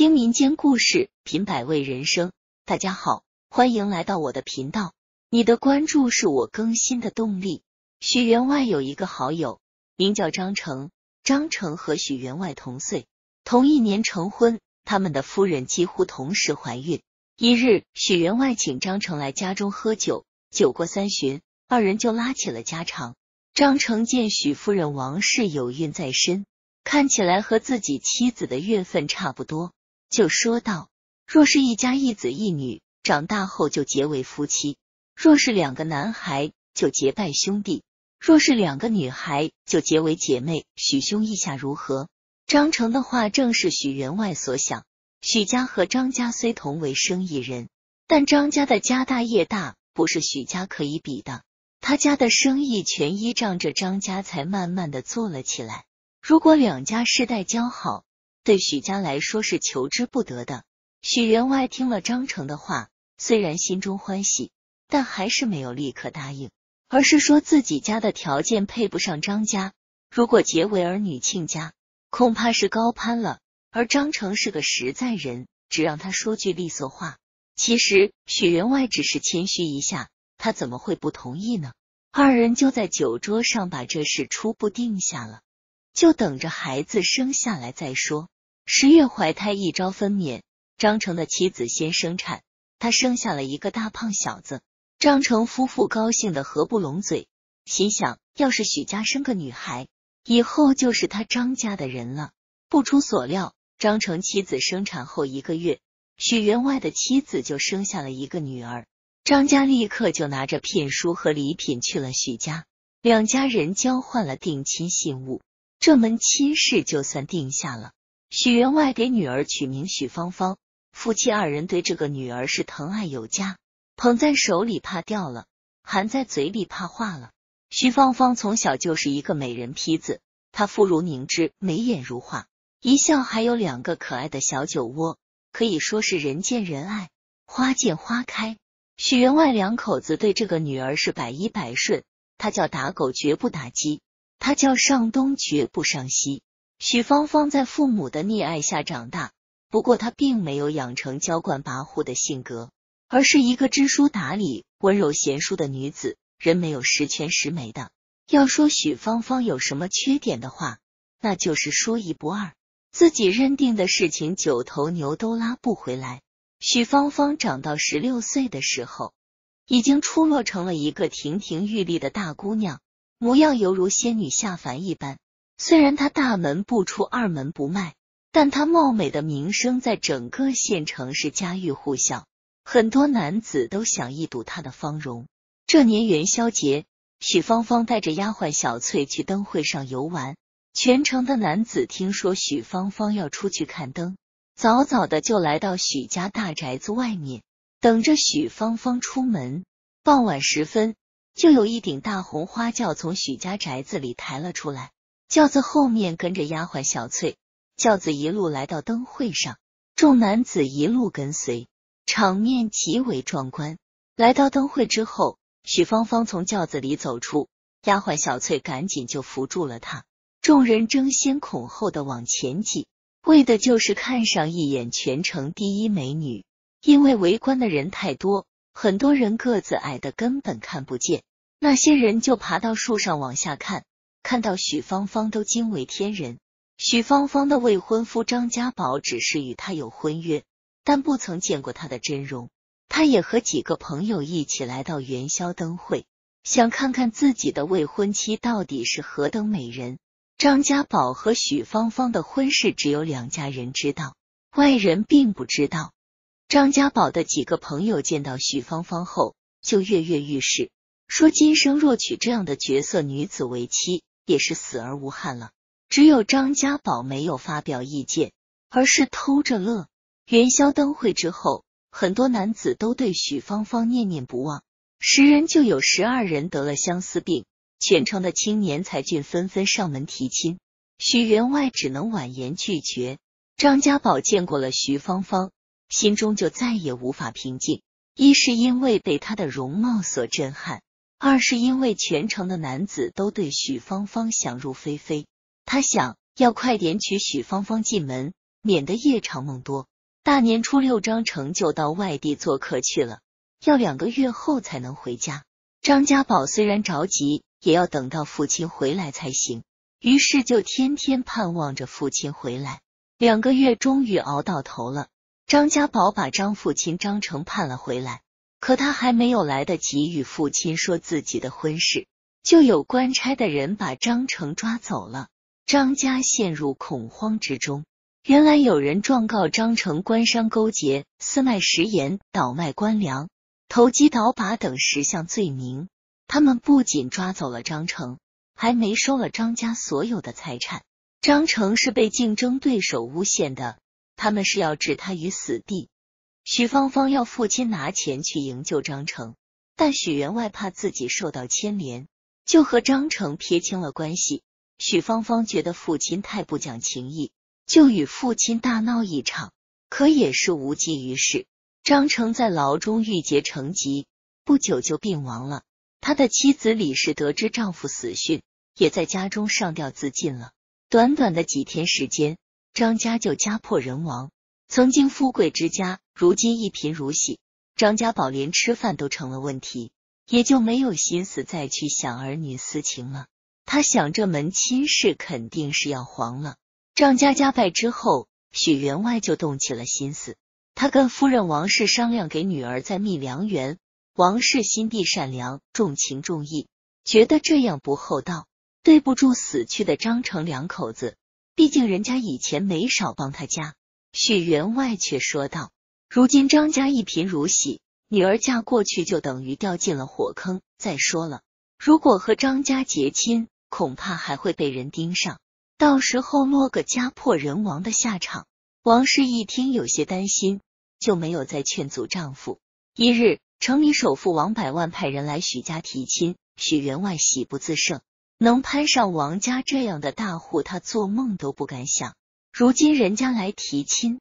听民间故事，品百味人生。大家好，欢迎来到我的频道。你的关注是我更新的动力。许员外有一个好友，名叫张成。张成和许员外同岁，同一年成婚。他们的夫人几乎同时怀孕。一日，许员外请张成来家中喝酒，酒过三巡，二人就拉起了家常。张成见许夫人王氏有孕在身，看起来和自己妻子的月份差不多。就说道：“若是一家一子一女，长大后就结为夫妻；若是两个男孩，就结拜兄弟；若是两个女孩，就结为姐妹。”许兄意下如何？张成的话正是许员外所想。许家和张家虽同为生意人，但张家的家大业大，不是许家可以比的。他家的生意全依仗着张家才慢慢的做了起来。如果两家世代交好。对许家来说是求之不得的。许员外听了张成的话，虽然心中欢喜，但还是没有立刻答应，而是说自己家的条件配不上张家，如果结为儿女亲家，恐怕是高攀了。而张成是个实在人，只让他说句利索话。其实许员外只是谦虚一下，他怎么会不同意呢？二人就在酒桌上把这事初步定下了。就等着孩子生下来再说。十月怀胎，一朝分娩。张成的妻子先生产，他生下了一个大胖小子。张成夫妇高兴的合不拢嘴，心想：要是许家生个女孩，以后就是他张家的人了。不出所料，张成妻子生产后一个月，许员外的妻子就生下了一个女儿。张家立刻就拿着聘书和礼品去了许家，两家人交换了定亲信物。这门亲事就算定下了。许员外给女儿取名许芳芳，夫妻二人对这个女儿是疼爱有加，捧在手里怕掉了，含在嘴里怕化了。许芳芳从小就是一个美人坯子，她肤如凝脂，眉眼如画，一笑还有两个可爱的小酒窝，可以说是人见人爱，花见花开。许员外两口子对这个女儿是百依百顺，他叫打狗绝不打鸡。他叫上东，绝不上西。许芳芳在父母的溺爱下长大，不过她并没有养成娇惯跋扈的性格，而是一个知书达理、温柔贤淑的女子。人没有十全十美的，要说许芳芳有什么缺点的话，那就是说一不二，自己认定的事情九头牛都拉不回来。许芳芳长到十六岁的时候，已经出落成了一个亭亭玉立的大姑娘。模样犹如仙女下凡一般。虽然她大门不出二门不迈，但她貌美的名声在整个县城是家喻户晓，很多男子都想一睹她的芳容。这年元宵节，许芳芳带着丫鬟小翠去灯会上游玩，全城的男子听说许芳芳要出去看灯，早早的就来到许家大宅子外面，等着许芳芳出门。傍晚时分。就有一顶大红花轿从许家宅子里抬了出来，轿子后面跟着丫鬟小翠，轿子一路来到灯会上，众男子一路跟随，场面极为壮观。来到灯会之后，许芳芳从轿子里走出，丫鬟小翠赶紧就扶住了她，众人争先恐后的往前挤，为的就是看上一眼全城第一美女。因为围观的人太多。很多人个子矮的，根本看不见。那些人就爬到树上往下看，看到许芳芳都惊为天人。许芳芳的未婚夫张家宝只是与她有婚约，但不曾见过她的真容。他也和几个朋友一起来到元宵灯会，想看看自己的未婚妻到底是何等美人。张家宝和许芳芳的婚事只有两家人知道，外人并不知道。张家宝的几个朋友见到许芳芳后，就跃跃欲试，说：“今生若娶这样的绝色女子为妻，也是死而无憾了。”只有张家宝没有发表意见，而是偷着乐。元宵灯会之后，很多男子都对许芳芳念念不忘，十人就有十二人得了相思病。全城的青年才俊纷纷上门提亲，许员外只能婉言拒绝。张家宝见过了徐芳芳。心中就再也无法平静。一是因为被他的容貌所震撼，二是因为全城的男子都对许芳芳想入非非。他想要快点娶许芳芳进门，免得夜长梦多。大年初六，张成就到外地做客去了，要两个月后才能回家。张家宝虽然着急，也要等到父亲回来才行。于是就天天盼望着父亲回来。两个月终于熬到头了。张家宝把张父亲张成判了回来，可他还没有来得及与父亲说自己的婚事，就有官差的人把张成抓走了。张家陷入恐慌之中。原来有人状告张成官商勾结、私卖食盐、倒卖官粮、投机倒把等十项罪名。他们不仅抓走了张成，还没收了张家所有的财产。张成是被竞争对手诬陷的。他们是要置他于死地。许芳芳要父亲拿钱去营救张成，但许员外怕自己受到牵连，就和张成撇清了关系。许芳芳觉得父亲太不讲情义，就与父亲大闹一场，可也是无济于事。张成在牢中郁结成疾，不久就病亡了。他的妻子李氏得知丈夫死讯，也在家中上吊自尽了。短短的几天时间。张家就家破人亡，曾经富贵之家，如今一贫如洗，张家宝连吃饭都成了问题，也就没有心思再去想儿女私情了。他想这门亲事肯定是要黄了。张家家败之后，许员外就动起了心思，他跟夫人王氏商量给女儿再觅良缘。王氏心地善良，重情重义，觉得这样不厚道，对不住死去的张成两口子。毕竟人家以前没少帮他家，许员外却说道：“如今张家一贫如洗，女儿嫁过去就等于掉进了火坑。再说了，如果和张家结亲，恐怕还会被人盯上，到时候落个家破人亡的下场。”王氏一听，有些担心，就没有再劝阻丈夫。一日，城里首富王百万派人来许家提亲，许员外喜不自胜。能攀上王家这样的大户，他做梦都不敢想。如今人家来提亲，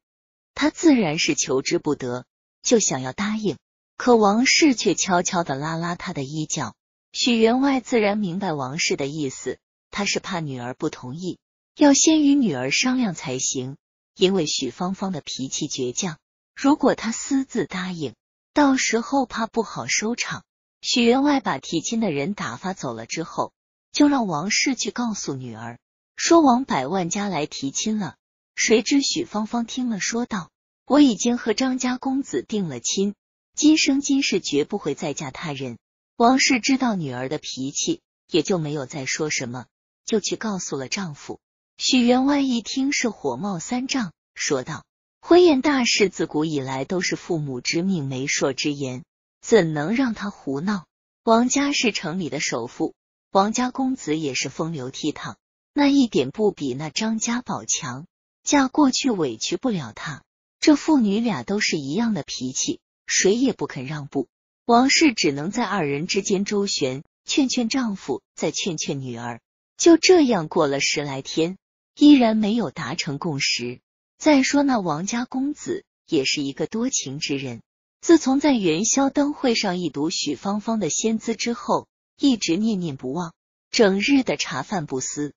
他自然是求之不得，就想要答应。可王氏却悄悄的拉拉他的衣角。许员外自然明白王氏的意思，他是怕女儿不同意，要先与女儿商量才行。因为许芳芳的脾气倔强，如果他私自答应，到时候怕不好收场。许员外把提亲的人打发走了之后。就让王氏去告诉女儿，说王百万家来提亲了。谁知许芳芳听了，说道：“我已经和张家公子定了亲，今生今世绝不会再嫁他人。”王氏知道女儿的脾气，也就没有再说什么，就去告诉了丈夫。许员外一听，是火冒三丈，说道：“婚宴大事自古以来都是父母之命、媒妁之言，怎能让她胡闹？王家是城里的首富。”王家公子也是风流倜傥，那一点不比那张家宝强。嫁过去委屈不了他。这父女俩都是一样的脾气，谁也不肯让步。王氏只能在二人之间周旋，劝劝丈夫，再劝劝女儿。就这样过了十来天，依然没有达成共识。再说那王家公子也是一个多情之人，自从在元宵灯会上一睹许芳芳的仙姿之后。一直念念不忘，整日的茶饭不思，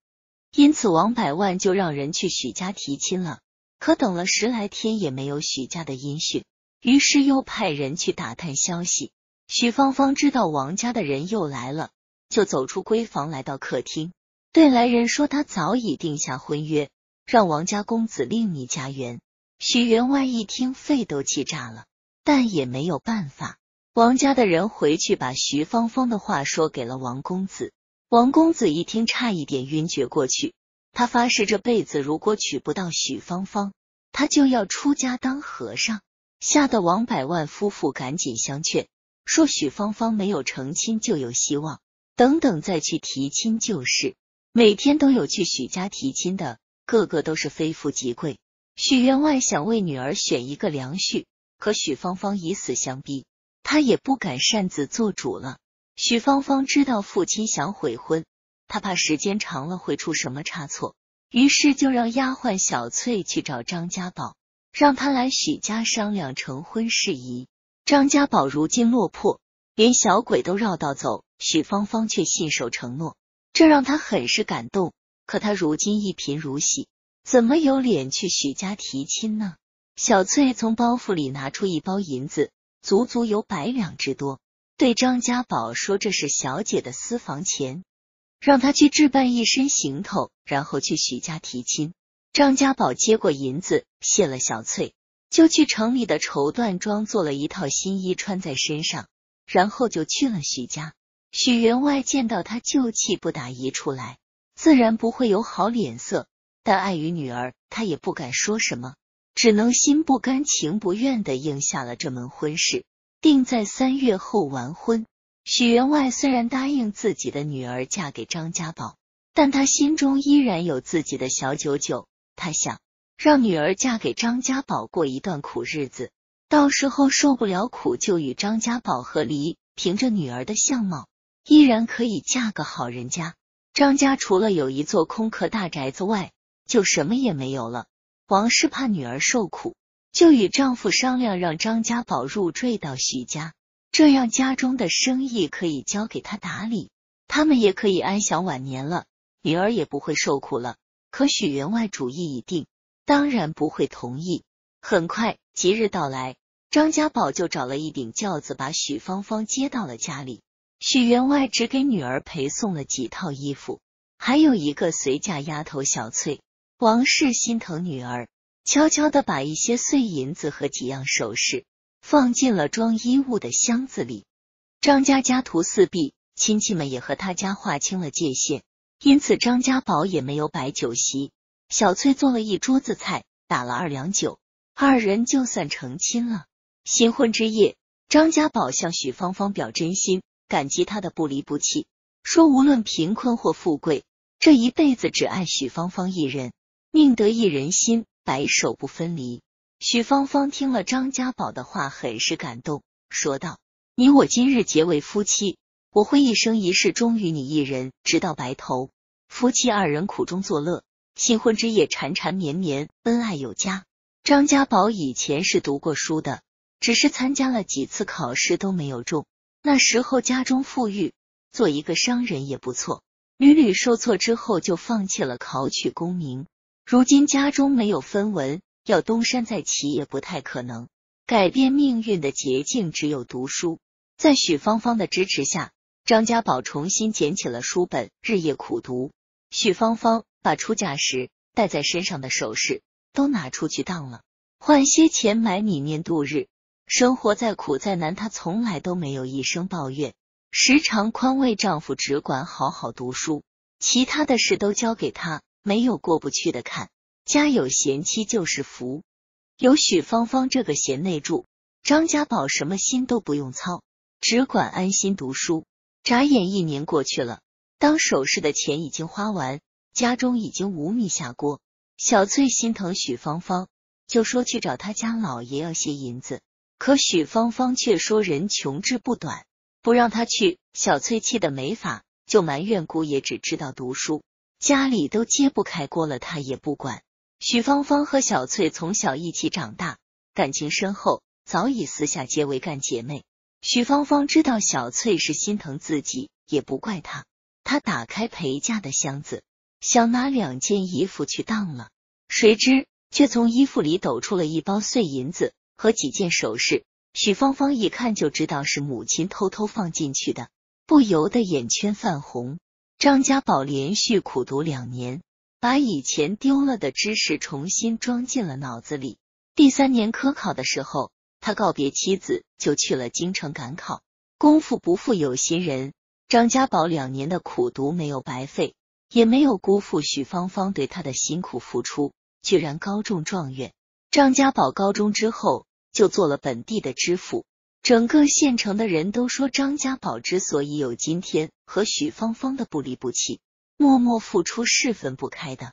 因此王百万就让人去许家提亲了。可等了十来天也没有许家的音讯，于是又派人去打探消息。许芳芳知道王家的人又来了，就走出闺房，来到客厅，对来人说：“他早已定下婚约，让王家公子另觅佳缘。”许员外一听，肺都气炸了，但也没有办法。王家的人回去把徐芳芳的话说给了王公子，王公子一听差一点晕厥过去。他发誓这辈子如果娶不到许芳芳，他就要出家当和尚。吓得王百万夫妇赶紧相劝，说许芳芳没有成亲就有希望，等等再去提亲就是。每天都有去许家提亲的，个个都是非富即贵。许员外想为女儿选一个良婿，可许芳芳以死相逼。他也不敢擅自做主了。许芳芳知道父亲想悔婚，他怕时间长了会出什么差错，于是就让丫鬟小翠去找张家宝，让他来许家商量成婚事宜。张家宝如今落魄，连小鬼都绕道走，许芳芳却信守承诺，这让他很是感动。可他如今一贫如洗，怎么有脸去许家提亲呢？小翠从包袱里拿出一包银子。足足有百两之多，对张家宝说这是小姐的私房钱，让他去置办一身行头，然后去许家提亲。张家宝接过银子，谢了小翠，就去城里的绸缎庄做了一套新衣，穿在身上，然后就去了许家。许员外见到他就气不打一处来，自然不会有好脸色，但碍于女儿，他也不敢说什么。只能心不甘情不愿的应下了这门婚事，定在三月后完婚。许员外虽然答应自己的女儿嫁给张家宝，但他心中依然有自己的小九九。他想让女儿嫁给张家宝过一段苦日子，到时候受不了苦就与张家宝和离。凭着女儿的相貌，依然可以嫁个好人家。张家除了有一座空壳大宅子外，就什么也没有了。王氏怕女儿受苦，就与丈夫商量，让张家宝入赘到徐家，这样家中的生意可以交给他打理，他们也可以安享晚年了，女儿也不会受苦了。可许员外主意已定，当然不会同意。很快吉日到来，张家宝就找了一顶轿子，把许芳芳接到了家里。许员外只给女儿陪送了几套衣服，还有一个随嫁丫头小翠。王氏心疼女儿，悄悄的把一些碎银子和几样首饰放进了装衣物的箱子里。张家家徒四壁，亲戚们也和他家划清了界限，因此张家宝也没有摆酒席。小翠做了一桌子菜，打了二两酒，二人就算成亲了。新婚之夜，张家宝向许芳芳表真心，感激她的不离不弃，说无论贫困或富贵，这一辈子只爱许芳芳一人。宁得一人心，白首不分离。许芳芳听了张家宝的话，很是感动，说道：“你我今日结为夫妻，我会一生一世忠于你一人，直到白头。”夫妻二人苦中作乐，新婚之夜缠缠绵绵，恩爱有加。张家宝以前是读过书的，只是参加了几次考试都没有中。那时候家中富裕，做一个商人也不错。屡屡受挫之后，就放弃了考取功名。如今家中没有分文，要东山再起也不太可能。改变命运的捷径只有读书。在许芳芳的支持下，张家宝重新捡起了书本，日夜苦读。许芳芳把出嫁时戴在身上的首饰都拿出去当了，换些钱买米面度日。生活再苦再难，她从来都没有一声抱怨，时常宽慰丈夫，只管好好读书，其他的事都交给他。没有过不去的坎，家有贤妻就是福。有许芳芳这个贤内助，张家宝什么心都不用操，只管安心读书。眨眼一年过去了，当首饰的钱已经花完，家中已经无米下锅。小翠心疼许芳芳，就说去找他家老爷要些银子，可许芳芳却说人穷志不短，不让她去。小翠气得没法，就埋怨姑爷只知道读书。家里都揭不开锅了，他也不管。许芳芳和小翠从小一起长大，感情深厚，早已私下结为干姐妹。许芳芳知道小翠是心疼自己，也不怪她。她打开陪嫁的箱子，想拿两件衣服去当了，谁知却从衣服里抖出了一包碎银子和几件首饰。许芳芳一看就知道是母亲偷偷放进去的，不由得眼圈泛红。张家宝连续苦读两年，把以前丢了的知识重新装进了脑子里。第三年科考的时候，他告别妻子，就去了京城赶考。功夫不负有心人，张家宝两年的苦读没有白费，也没有辜负许芳芳对他的辛苦付出，居然高中状元。张家宝高中之后，就做了本地的知府。整个县城的人都说，张家宝之所以有今天，和许芳芳的不离不弃、默默付出是分不开的。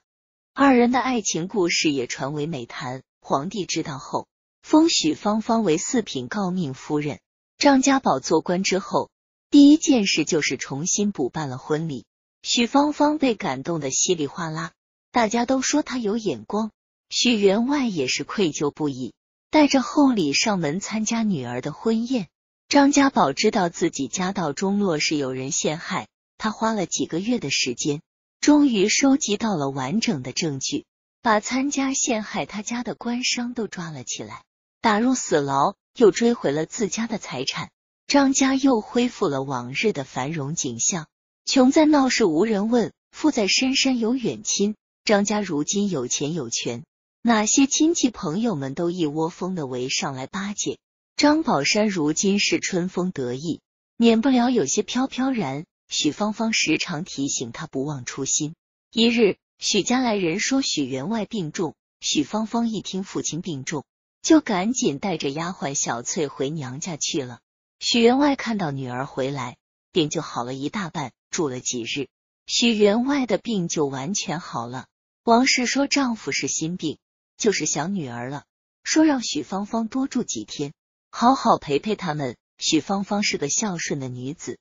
二人的爱情故事也传为美谈。皇帝知道后，封许芳芳为四品诰命夫人。张家宝做官之后，第一件事就是重新补办了婚礼。许芳芳被感动的稀里哗啦，大家都说她有眼光。许员外也是愧疚不已。带着厚礼上门参加女儿的婚宴，张家宝知道自己家道中落是有人陷害，他花了几个月的时间，终于收集到了完整的证据，把参加陷害他家的官商都抓了起来，打入死牢，又追回了自家的财产，张家又恢复了往日的繁荣景象。穷在闹市无人问，富在深山有远亲，张家如今有钱有权。哪些亲戚朋友们都一窝蜂的围上来巴结张宝山，如今是春风得意，免不了有些飘飘然。许芳芳时常提醒他不忘初心。一日，许家来人说许员外病重，许芳芳一听父亲病重，就赶紧带着丫鬟小翠回娘家去了。许员外看到女儿回来，便就好了一大半。住了几日，许员外的病就完全好了。王氏说丈夫是心病。就是想女儿了，说让许芳芳多住几天，好好陪陪他们。许芳芳是个孝顺的女子，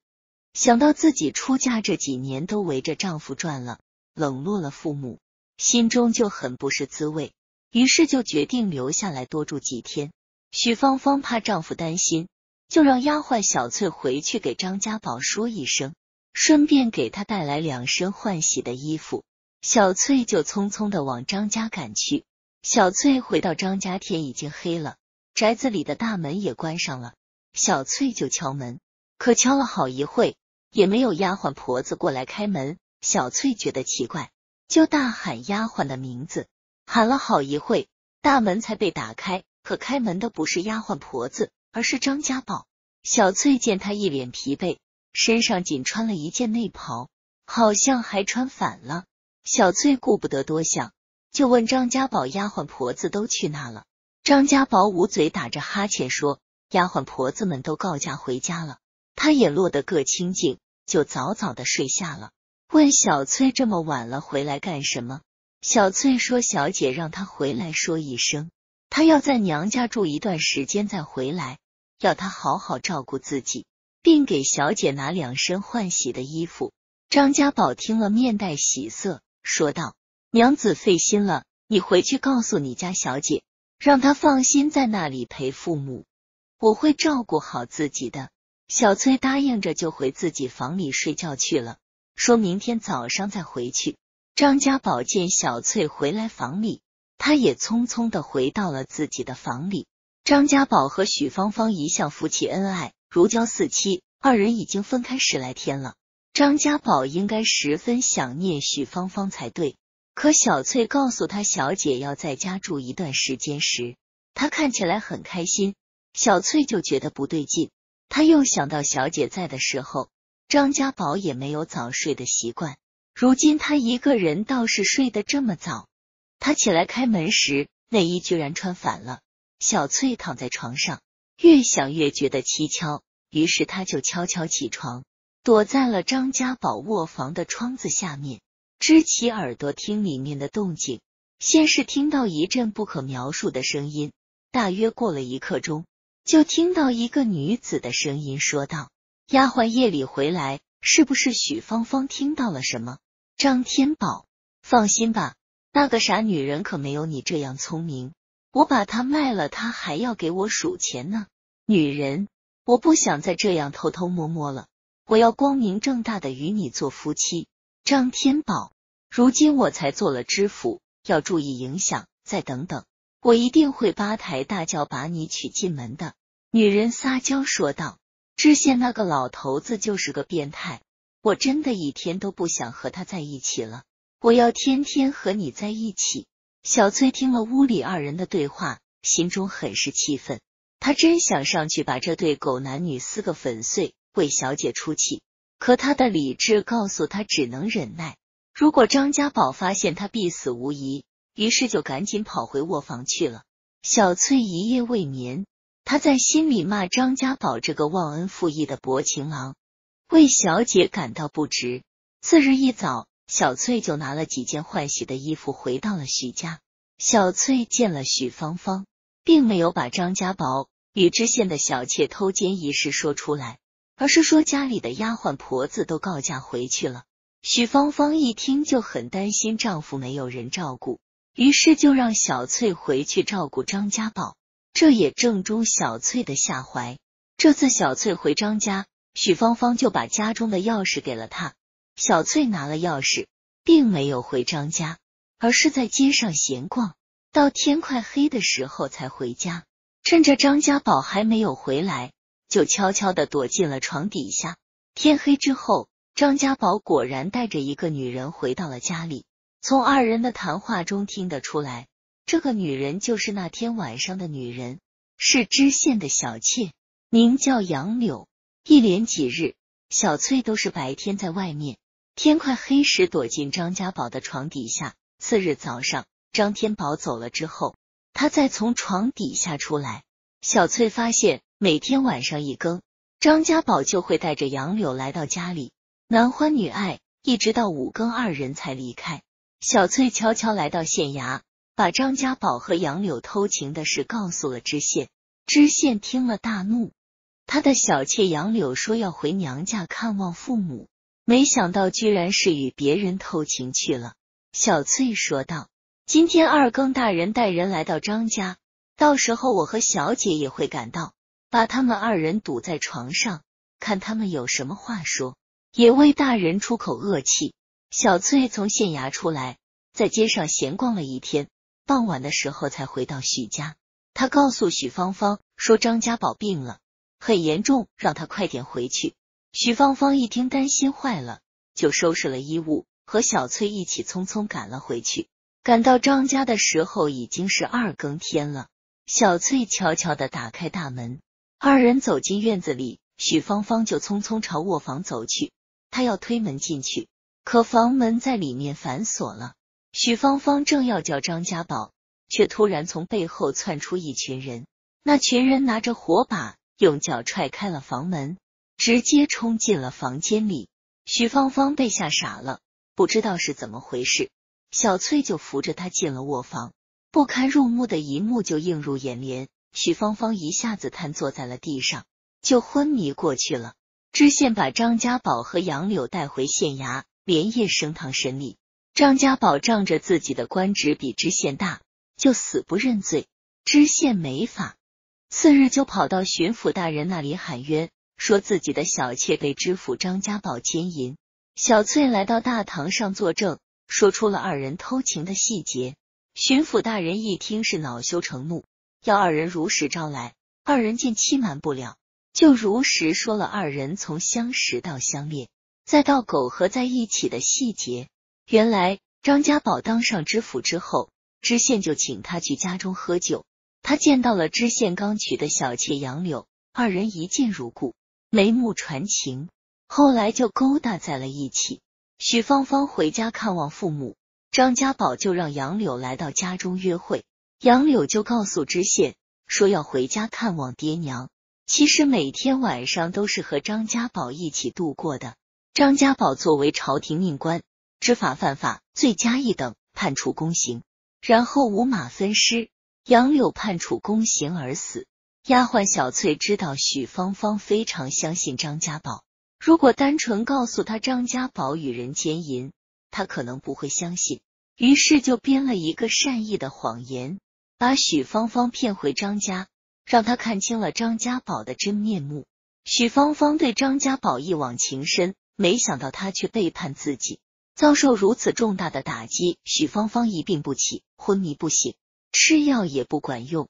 想到自己出嫁这几年都围着丈夫转了，冷落了父母，心中就很不是滋味。于是就决定留下来多住几天。许芳芳怕丈夫担心，就让丫鬟小翠回去给张家宝说一声，顺便给他带来两身换洗的衣服。小翠就匆匆的往张家赶去。小翠回到张家，天已经黑了，宅子里的大门也关上了。小翠就敲门，可敲了好一会，也没有丫鬟婆子过来开门。小翠觉得奇怪，就大喊丫鬟的名字，喊了好一会，大门才被打开。可开门的不是丫鬟婆子，而是张家宝。小翠见他一脸疲惫，身上仅穿了一件内袍，好像还穿反了。小翠顾不得多想。就问张家宝，丫鬟婆子都去哪了？张家宝捂嘴打着哈欠说：“丫鬟婆子们都告假回家了，他也落得个清静，就早早的睡下了。”问小翠这么晚了回来干什么？小翠说：“小姐让她回来说一声，她要在娘家住一段时间再回来，要她好好照顾自己，并给小姐拿两身换洗的衣服。”张家宝听了，面带喜色，说道。娘子费心了，你回去告诉你家小姐，让她放心在那里陪父母。我会照顾好自己的。小翠答应着就回自己房里睡觉去了，说明天早上再回去。张家宝见小翠回来房里，他也匆匆的回到了自己的房里。张家宝和许芳芳一向夫妻恩爱，如胶似漆，二人已经分开十来天了，张家宝应该十分想念许芳芳才对。可小翠告诉她，小姐要在家住一段时间时，她看起来很开心。小翠就觉得不对劲。她又想到，小姐在的时候，张家宝也没有早睡的习惯。如今他一个人倒是睡得这么早。他起来开门时，内衣居然穿反了。小翠躺在床上，越想越觉得蹊跷。于是她就悄悄起床，躲在了张家宝卧房的窗子下面。支起耳朵听里面的动静，先是听到一阵不可描述的声音，大约过了一刻钟，就听到一个女子的声音说道：“丫鬟夜里回来，是不是许芳芳听到了什么？”张天宝，放心吧，那个傻女人可没有你这样聪明。我把她卖了，她还要给我数钱呢。女人，我不想再这样偷偷摸摸了，我要光明正大的与你做夫妻。张天宝，如今我才做了知府，要注意影响。再等等，我一定会八抬大轿把你娶进门的。”女人撒娇说道。知县那个老头子就是个变态，我真的一天都不想和他在一起了。我要天天和你在一起。”小翠听了屋里二人的对话，心中很是气愤，她真想上去把这对狗男女撕个粉碎，为小姐出气。可他的理智告诉他只能忍耐。如果张家宝发现他，必死无疑。于是就赶紧跑回卧房去了。小翠一夜未眠，她在心里骂张家宝这个忘恩负义的薄情郎，为小姐感到不值。次日一早，小翠就拿了几件换洗的衣服回到了许家。小翠见了许芳芳，并没有把张家宝与知县的小妾偷奸一事说出来。而是说家里的丫鬟婆子都告假回去了。许芳芳一听就很担心丈夫没有人照顾，于是就让小翠回去照顾张家宝。这也正中小翠的下怀。这次小翠回张家，许芳芳就把家中的钥匙给了她。小翠拿了钥匙，并没有回张家，而是在街上闲逛，到天快黑的时候才回家。趁着张家宝还没有回来。就悄悄的躲进了床底下。天黑之后，张家宝果然带着一个女人回到了家里。从二人的谈话中听得出来，这个女人就是那天晚上的女人，是知县的小妾，名叫杨柳。一连几日，小翠都是白天在外面，天快黑时躲进张家宝的床底下。次日早上，张天宝走了之后，他再从床底下出来，小翠发现。每天晚上一更，张家宝就会带着杨柳来到家里，男欢女爱，一直到五更，二人才离开。小翠悄悄来到县衙，把张家宝和杨柳偷情的事告诉了知县。知县听了大怒，他的小妾杨柳说要回娘家看望父母，没想到居然是与别人偷情去了。小翠说道：“今天二更大人带人来到张家，到时候我和小姐也会赶到。”把他们二人堵在床上，看他们有什么话说，也为大人出口恶气。小翠从县衙出来，在街上闲逛了一天，傍晚的时候才回到许家。他告诉许芳芳说：“张家宝病了，很严重，让他快点回去。”许芳芳一听，担心坏了，就收拾了衣物，和小翠一起匆匆赶了回去。赶到张家的时候，已经是二更天了。小翠悄悄的打开大门。二人走进院子里，许芳芳就匆匆朝卧房走去。她要推门进去，可房门在里面反锁了。许芳芳正要叫张家宝，却突然从背后窜出一群人。那群人拿着火把，用脚踹开了房门，直接冲进了房间里。许芳芳被吓傻了，不知道是怎么回事。小翠就扶着她进了卧房，不堪入目的一幕就映入眼帘。许芳芳一下子瘫坐在了地上，就昏迷过去了。知县把张家宝和杨柳带回县衙，连夜升堂审理。张家宝仗着自己的官职比知县大，就死不认罪。知县没法，次日就跑到巡抚大人那里喊冤，说自己的小妾被知府张家宝奸淫。小翠来到大堂上作证，说出了二人偷情的细节。巡抚大人一听，是恼羞成怒。要二人如实招来，二人见欺瞒不了，就如实说了二人从相识到相恋，再到苟合在一起的细节。原来张家宝当上知府之后，知县就请他去家中喝酒，他见到了知县刚娶的小妾杨柳，二人一见如故，眉目传情，后来就勾搭在了一起。许芳芳回家看望父母，张家宝就让杨柳来到家中约会。杨柳就告诉知县说要回家看望爹娘，其实每天晚上都是和张家宝一起度过的。张家宝作为朝廷命官，知法犯法，罪加一等，判处宫刑，然后五马分尸。杨柳判处宫刑而死。丫鬟小翠知道许芳芳非常相信张家宝，如果单纯告诉他张家宝与人奸淫，他可能不会相信，于是就编了一个善意的谎言。把许芳芳骗回张家，让他看清了张家宝的真面目。许芳芳对张家宝一往情深，没想到他却背叛自己，遭受如此重大的打击，许芳芳一病不起，昏迷不醒，吃药也不管用。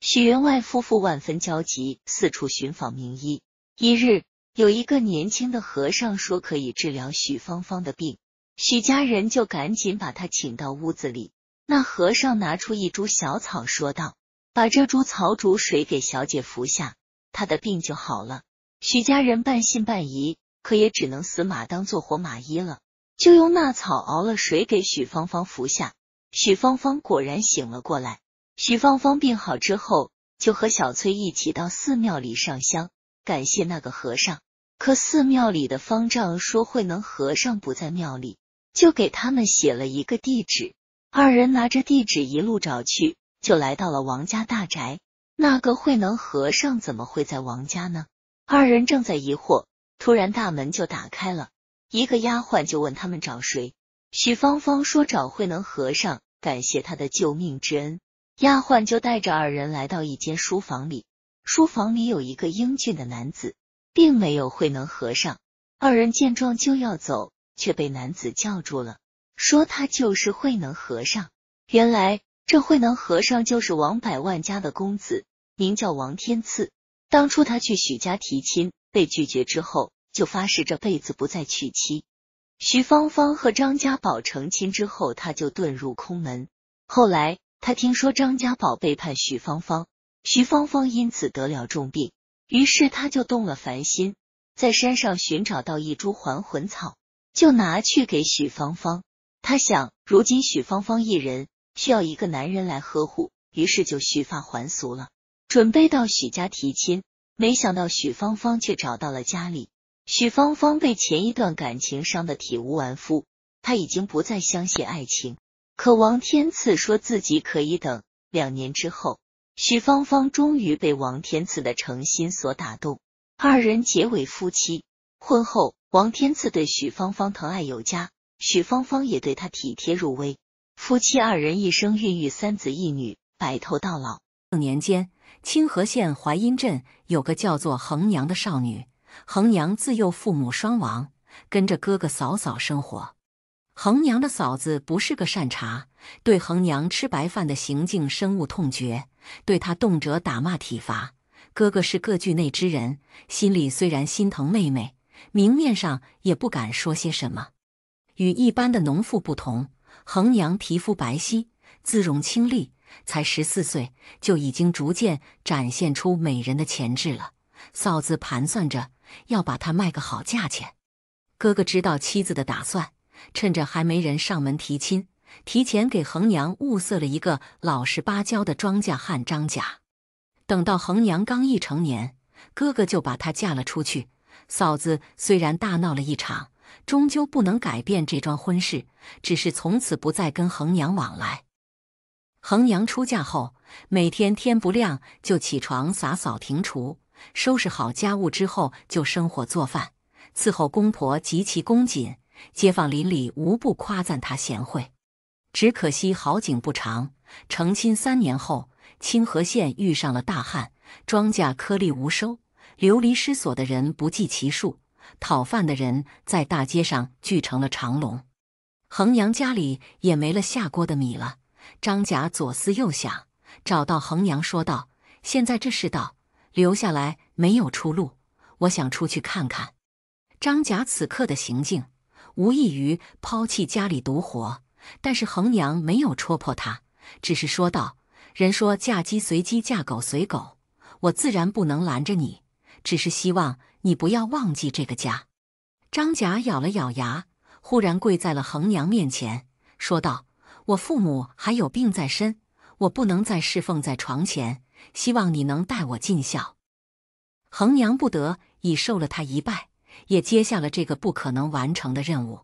许员外夫妇万分焦急，四处寻访名医。一日，有一个年轻的和尚说可以治疗许芳芳的病，许家人就赶紧把他请到屋子里。那和尚拿出一株小草，说道：“把这株草煮水给小姐服下，她的病就好了。”许家人半信半疑，可也只能死马当做活马医了，就用那草熬了水给许芳芳服下。许芳芳果然醒了过来。许芳芳病好之后，就和小翠一起到寺庙里上香，感谢那个和尚。可寺庙里的方丈说，慧能和尚不在庙里，就给他们写了一个地址。二人拿着地址一路找去，就来到了王家大宅。那个慧能和尚怎么会在王家呢？二人正在疑惑，突然大门就打开了，一个丫鬟就问他们找谁。许芳芳说找慧能和尚，感谢他的救命之恩。丫鬟就带着二人来到一间书房里，书房里有一个英俊的男子，并没有慧能和尚。二人见状就要走，却被男子叫住了。说他就是慧能和尚。原来这慧能和尚就是王百万家的公子，名叫王天赐。当初他去许家提亲被拒绝之后，就发誓这辈子不再娶妻。徐芳芳和张家宝成亲之后，他就遁入空门。后来他听说张家宝背叛徐芳芳，徐芳芳因此得了重病，于是他就动了凡心，在山上寻找到一株还魂草，就拿去给许芳芳。他想，如今许芳芳一人需要一个男人来呵护，于是就蓄发还俗了，准备到许家提亲。没想到许芳芳却找到了家里。许芳芳被前一段感情伤得体无完肤，她已经不再相信爱情。可王天赐说自己可以等两年之后，许芳芳终于被王天赐的诚心所打动，二人结为夫妻。婚后，王天赐对许芳芳疼爱有加。许芳芳也对他体贴入微，夫妻二人一生孕育三子一女，白头到老。年间，清河县淮阴镇有个叫做恒娘的少女。恒娘自幼父母双亡，跟着哥哥嫂嫂生活。恒娘的嫂子不是个善茬，对恒娘吃白饭的行径深恶痛绝，对她动辄打骂体罚。哥哥是各惧内之人，心里虽然心疼妹妹，明面上也不敢说些什么。与一般的农妇不同，恒娘皮肤白皙，姿容清丽，才十四岁就已经逐渐展现出美人的潜质了。嫂子盘算着要把她卖个好价钱。哥哥知道妻子的打算，趁着还没人上门提亲，提前给恒娘物色了一个老实巴交的庄稼汉张甲。等到恒娘刚一成年，哥哥就把她嫁了出去。嫂子虽然大闹了一场。终究不能改变这桩婚事，只是从此不再跟恒娘往来。恒娘出嫁后，每天天不亮就起床洒扫庭除，收拾好家务之后就生火做饭，伺候公婆极其恭谨，街坊邻里无不夸赞她贤惠。只可惜好景不长，成亲三年后，清河县遇上了大旱，庄稼颗粒无收，流离失所的人不计其数。讨饭的人在大街上聚成了长龙，恒娘家里也没了下锅的米了。张甲左思右想，找到恒娘说道：“现在这世道，留下来没有出路，我想出去看看。”张甲此刻的行径，无异于抛弃家里独活。但是恒娘没有戳破他，只是说道：“人说嫁鸡随鸡，嫁狗随狗，我自然不能拦着你，只是希望。”你不要忘记这个家。张甲咬了咬牙，忽然跪在了横娘面前，说道：“我父母还有病在身，我不能再侍奉在床前，希望你能代我尽孝。”横娘不得已受了他一拜，也接下了这个不可能完成的任务。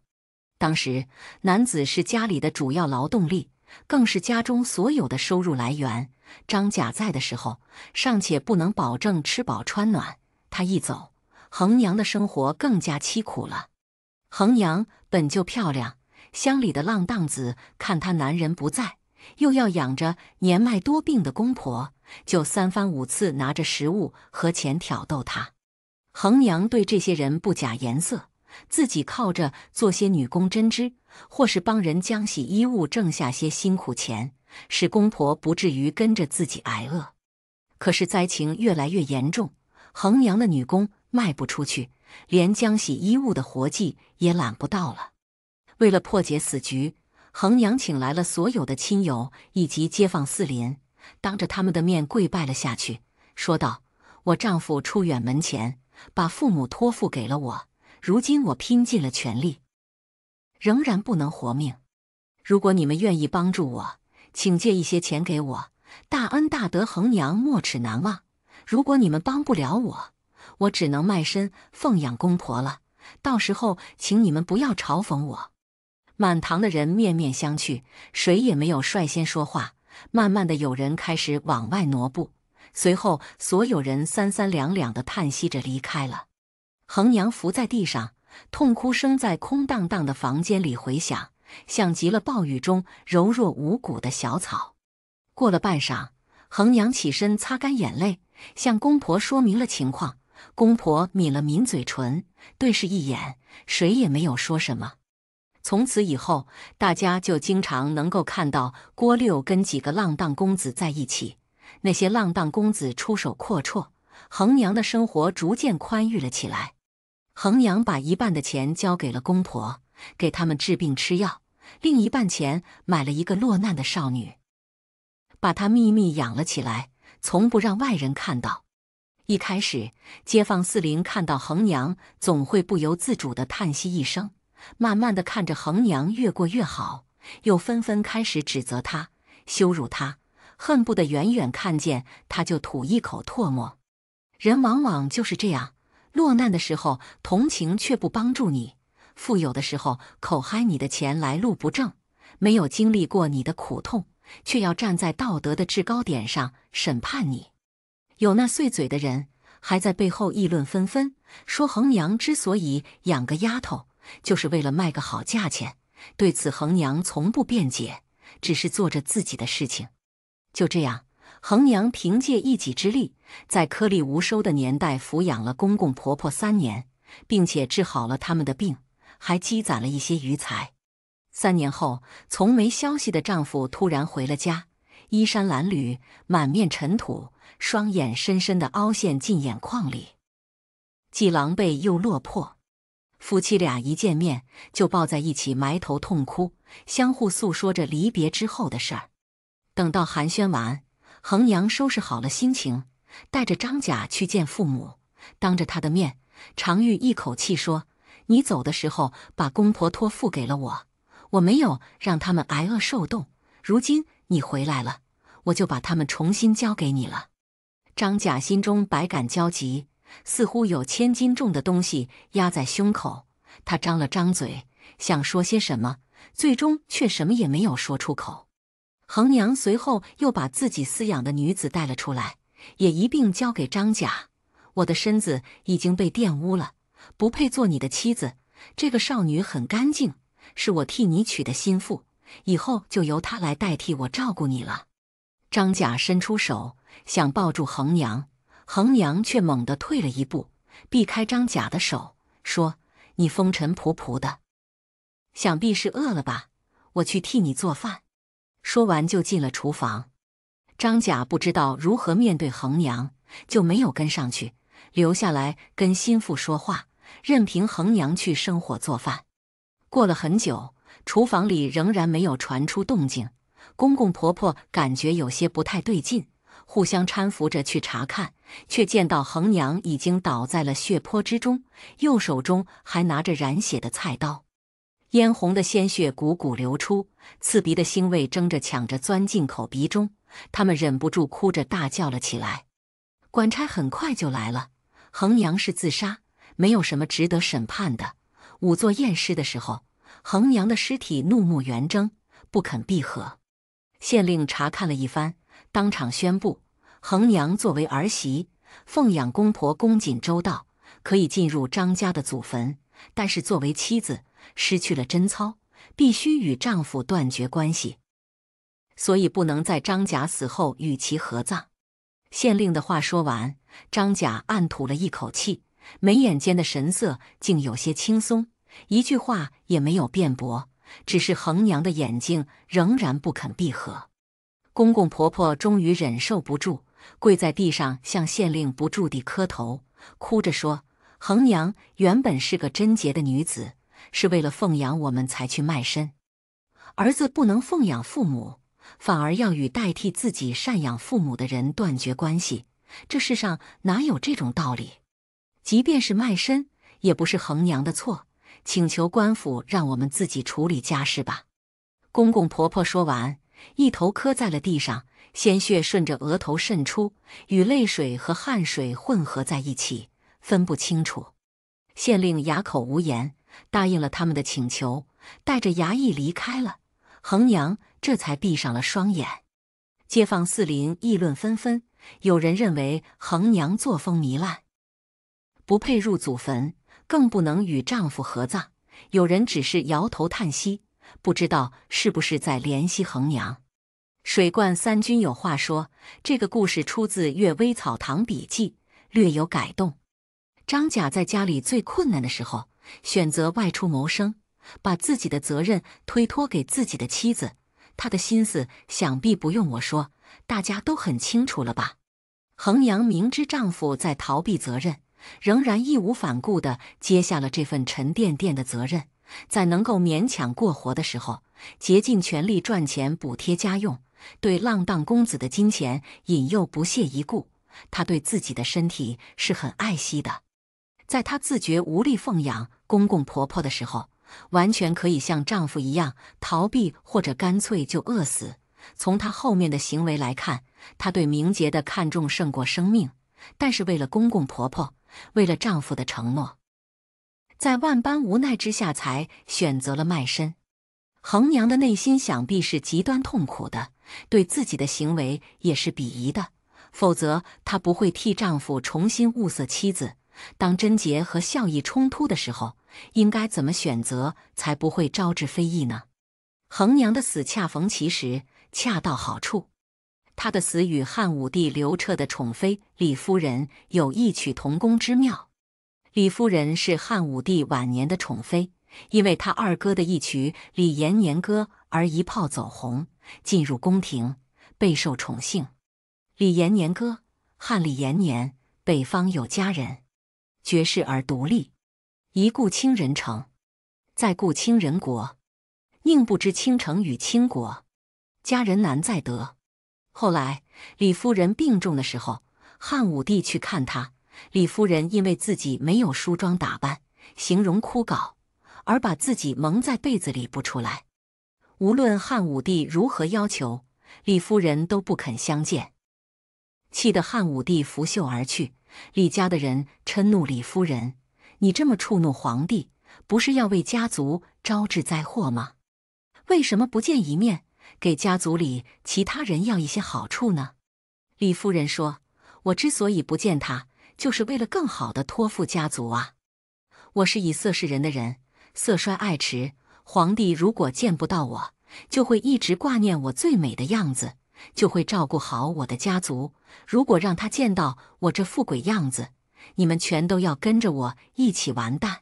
当时男子是家里的主要劳动力，更是家中所有的收入来源。张甲在的时候尚且不能保证吃饱穿暖，他一走，恒娘的生活更加凄苦了。恒娘本就漂亮，乡里的浪荡子看她男人不在，又要养着年迈多病的公婆，就三番五次拿着食物和钱挑逗她。恒娘对这些人不假颜色，自己靠着做些女工针织，或是帮人浆洗衣物，挣下些辛苦钱，使公婆不至于跟着自己挨饿。可是灾情越来越严重，衡娘的女工。卖不出去，连浆洗衣物的活计也揽不到了。为了破解死局，恒娘请来了所有的亲友以及街坊四邻，当着他们的面跪拜了下去，说道：“我丈夫出远门前，把父母托付给了我。如今我拼尽了全力，仍然不能活命。如果你们愿意帮助我，请借一些钱给我，大恩大德，恒娘没齿难忘。如果你们帮不了我，”我只能卖身奉养公婆了，到时候请你们不要嘲讽我。满堂的人面面相觑，谁也没有率先说话。慢慢的，有人开始往外挪步，随后所有人三三两两的叹息着离开了。恒娘伏在地上，痛哭声在空荡荡的房间里回响，像极了暴雨中柔弱无骨的小草。过了半晌，恒娘起身擦干眼泪，向公婆说明了情况。公婆抿了抿嘴唇，对视一眼，谁也没有说什么。从此以后，大家就经常能够看到郭六跟几个浪荡公子在一起。那些浪荡公子出手阔绰，衡阳的生活逐渐宽裕了起来。衡阳把一半的钱交给了公婆，给他们治病吃药；另一半钱买了一个落难的少女，把她秘密养了起来，从不让外人看到。一开始，街坊四邻看到恒娘，总会不由自主地叹息一声，慢慢地看着恒娘越过越好，又纷纷开始指责她、羞辱她，恨不得远远看见她就吐一口唾沫。人往往就是这样：落难的时候同情却不帮助你，富有的时候口嗨你的钱来路不正，没有经历过你的苦痛，却要站在道德的制高点上审判你。有那碎嘴的人还在背后议论纷纷，说恒娘之所以养个丫头，就是为了卖个好价钱。对此，恒娘从不辩解，只是做着自己的事情。就这样，恒娘凭借一己之力，在颗粒无收的年代抚养了公公婆婆三年，并且治好了他们的病，还积攒了一些余财。三年后，从没消息的丈夫突然回了家，衣衫褴褛，满面尘土。双眼深深的凹陷进眼眶里，既狼狈又落魄。夫妻俩一见面就抱在一起，埋头痛哭，相互诉说着离别之后的事儿。等到寒暄完，恒娘收拾好了心情，带着张甲去见父母。当着他的面，常玉一口气说：“你走的时候把公婆托付给了我，我没有让他们挨饿受冻。如今你回来了，我就把他们重新交给你了。”张甲心中百感交集，似乎有千斤重的东西压在胸口。他张了张嘴，想说些什么，最终却什么也没有说出口。恒娘随后又把自己饲养的女子带了出来，也一并交给张甲。我的身子已经被玷污了，不配做你的妻子。这个少女很干净，是我替你娶的心腹，以后就由她来代替我照顾你了。张甲伸出手。想抱住恒娘，恒娘却猛地退了一步，避开张甲的手，说：“你风尘仆仆的，想必是饿了吧？我去替你做饭。”说完就进了厨房。张甲不知道如何面对恒娘，就没有跟上去，留下来跟心腹说话，任凭恒娘去生火做饭。过了很久，厨房里仍然没有传出动静，公公婆婆感觉有些不太对劲。互相搀扶着去查看，却见到恒娘已经倒在了血泊之中，右手中还拿着染血的菜刀，嫣红的鲜血汩汩流出，刺鼻的腥味争着抢着钻进口鼻中，他们忍不住哭着大叫了起来。管差很快就来了，恒娘是自杀，没有什么值得审判的。仵作验尸的时候，恒娘的尸体怒目圆睁，不肯闭合。县令查看了一番，当场宣布。恒娘作为儿媳，奉养公婆恭谨周到，可以进入张家的祖坟；但是作为妻子，失去了贞操，必须与丈夫断绝关系，所以不能在张家死后与其合葬。县令的话说完，张甲暗吐了一口气，眉眼间的神色竟有些轻松，一句话也没有辩驳，只是恒娘的眼睛仍然不肯闭合。公公婆婆终于忍受不住。跪在地上，向县令不住地磕头，哭着说：“恒娘原本是个贞洁的女子，是为了奉养我们才去卖身。儿子不能奉养父母，反而要与代替自己赡养父母的人断绝关系，这世上哪有这种道理？即便是卖身，也不是恒娘的错。请求官府让我们自己处理家事吧。”公公婆婆说完，一头磕在了地上。鲜血顺着额头渗出，与泪水和汗水混合在一起，分不清楚。县令哑口无言，答应了他们的请求，带着衙役离开了。恒娘这才闭上了双眼。街坊四邻议论纷纷，有人认为恒娘作风糜烂，不配入祖坟，更不能与丈夫合葬；有人只是摇头叹息，不知道是不是在怜惜恒娘。水灌三军有话说，这个故事出自《阅微草堂笔记》，略有改动。张甲在家里最困难的时候，选择外出谋生，把自己的责任推脱给自己的妻子。他的心思想必不用我说，大家都很清楚了吧？衡阳明知丈夫在逃避责任，仍然义无反顾的接下了这份沉甸甸的责任。在能够勉强过活的时候，竭尽全力赚钱补贴家用。对浪荡公子的金钱引诱不屑一顾，她对自己的身体是很爱惜的。在她自觉无力奉养公公婆婆的时候，完全可以像丈夫一样逃避，或者干脆就饿死。从她后面的行为来看，她对名节的看重胜过生命，但是为了公公婆婆，为了丈夫的承诺，在万般无奈之下才选择了卖身。衡娘的内心想必是极端痛苦的，对自己的行为也是鄙夷的，否则她不会替丈夫重新物色妻子。当贞洁和孝义冲突的时候，应该怎么选择才不会招致非议呢？衡娘的死恰逢其时，恰到好处。她的死与汉武帝刘彻的宠妃李夫人有异曲同工之妙。李夫人是汉武帝晚年的宠妃。因为他二哥的一曲《李延年歌》而一炮走红，进入宫廷，备受宠幸。《李延年歌》：汉李延年，北方有佳人，绝世而独立，一顾倾人城，再顾倾人国。宁不知倾城与倾国？佳人难再得。后来，李夫人病重的时候，汉武帝去看她，李夫人因为自己没有梳妆打扮，形容枯槁。而把自己蒙在被子里不出来，无论汉武帝如何要求，李夫人都不肯相见，气得汉武帝拂袖而去。李家的人嗔怒李夫人：“你这么触怒皇帝，不是要为家族招致灾祸吗？为什么不见一面，给家族里其他人要一些好处呢？”李夫人说：“我之所以不见他，就是为了更好的托付家族啊。我是以色侍人的人。”色衰爱弛，皇帝如果见不到我，就会一直挂念我最美的样子，就会照顾好我的家族。如果让他见到我这富贵样子，你们全都要跟着我一起完蛋。《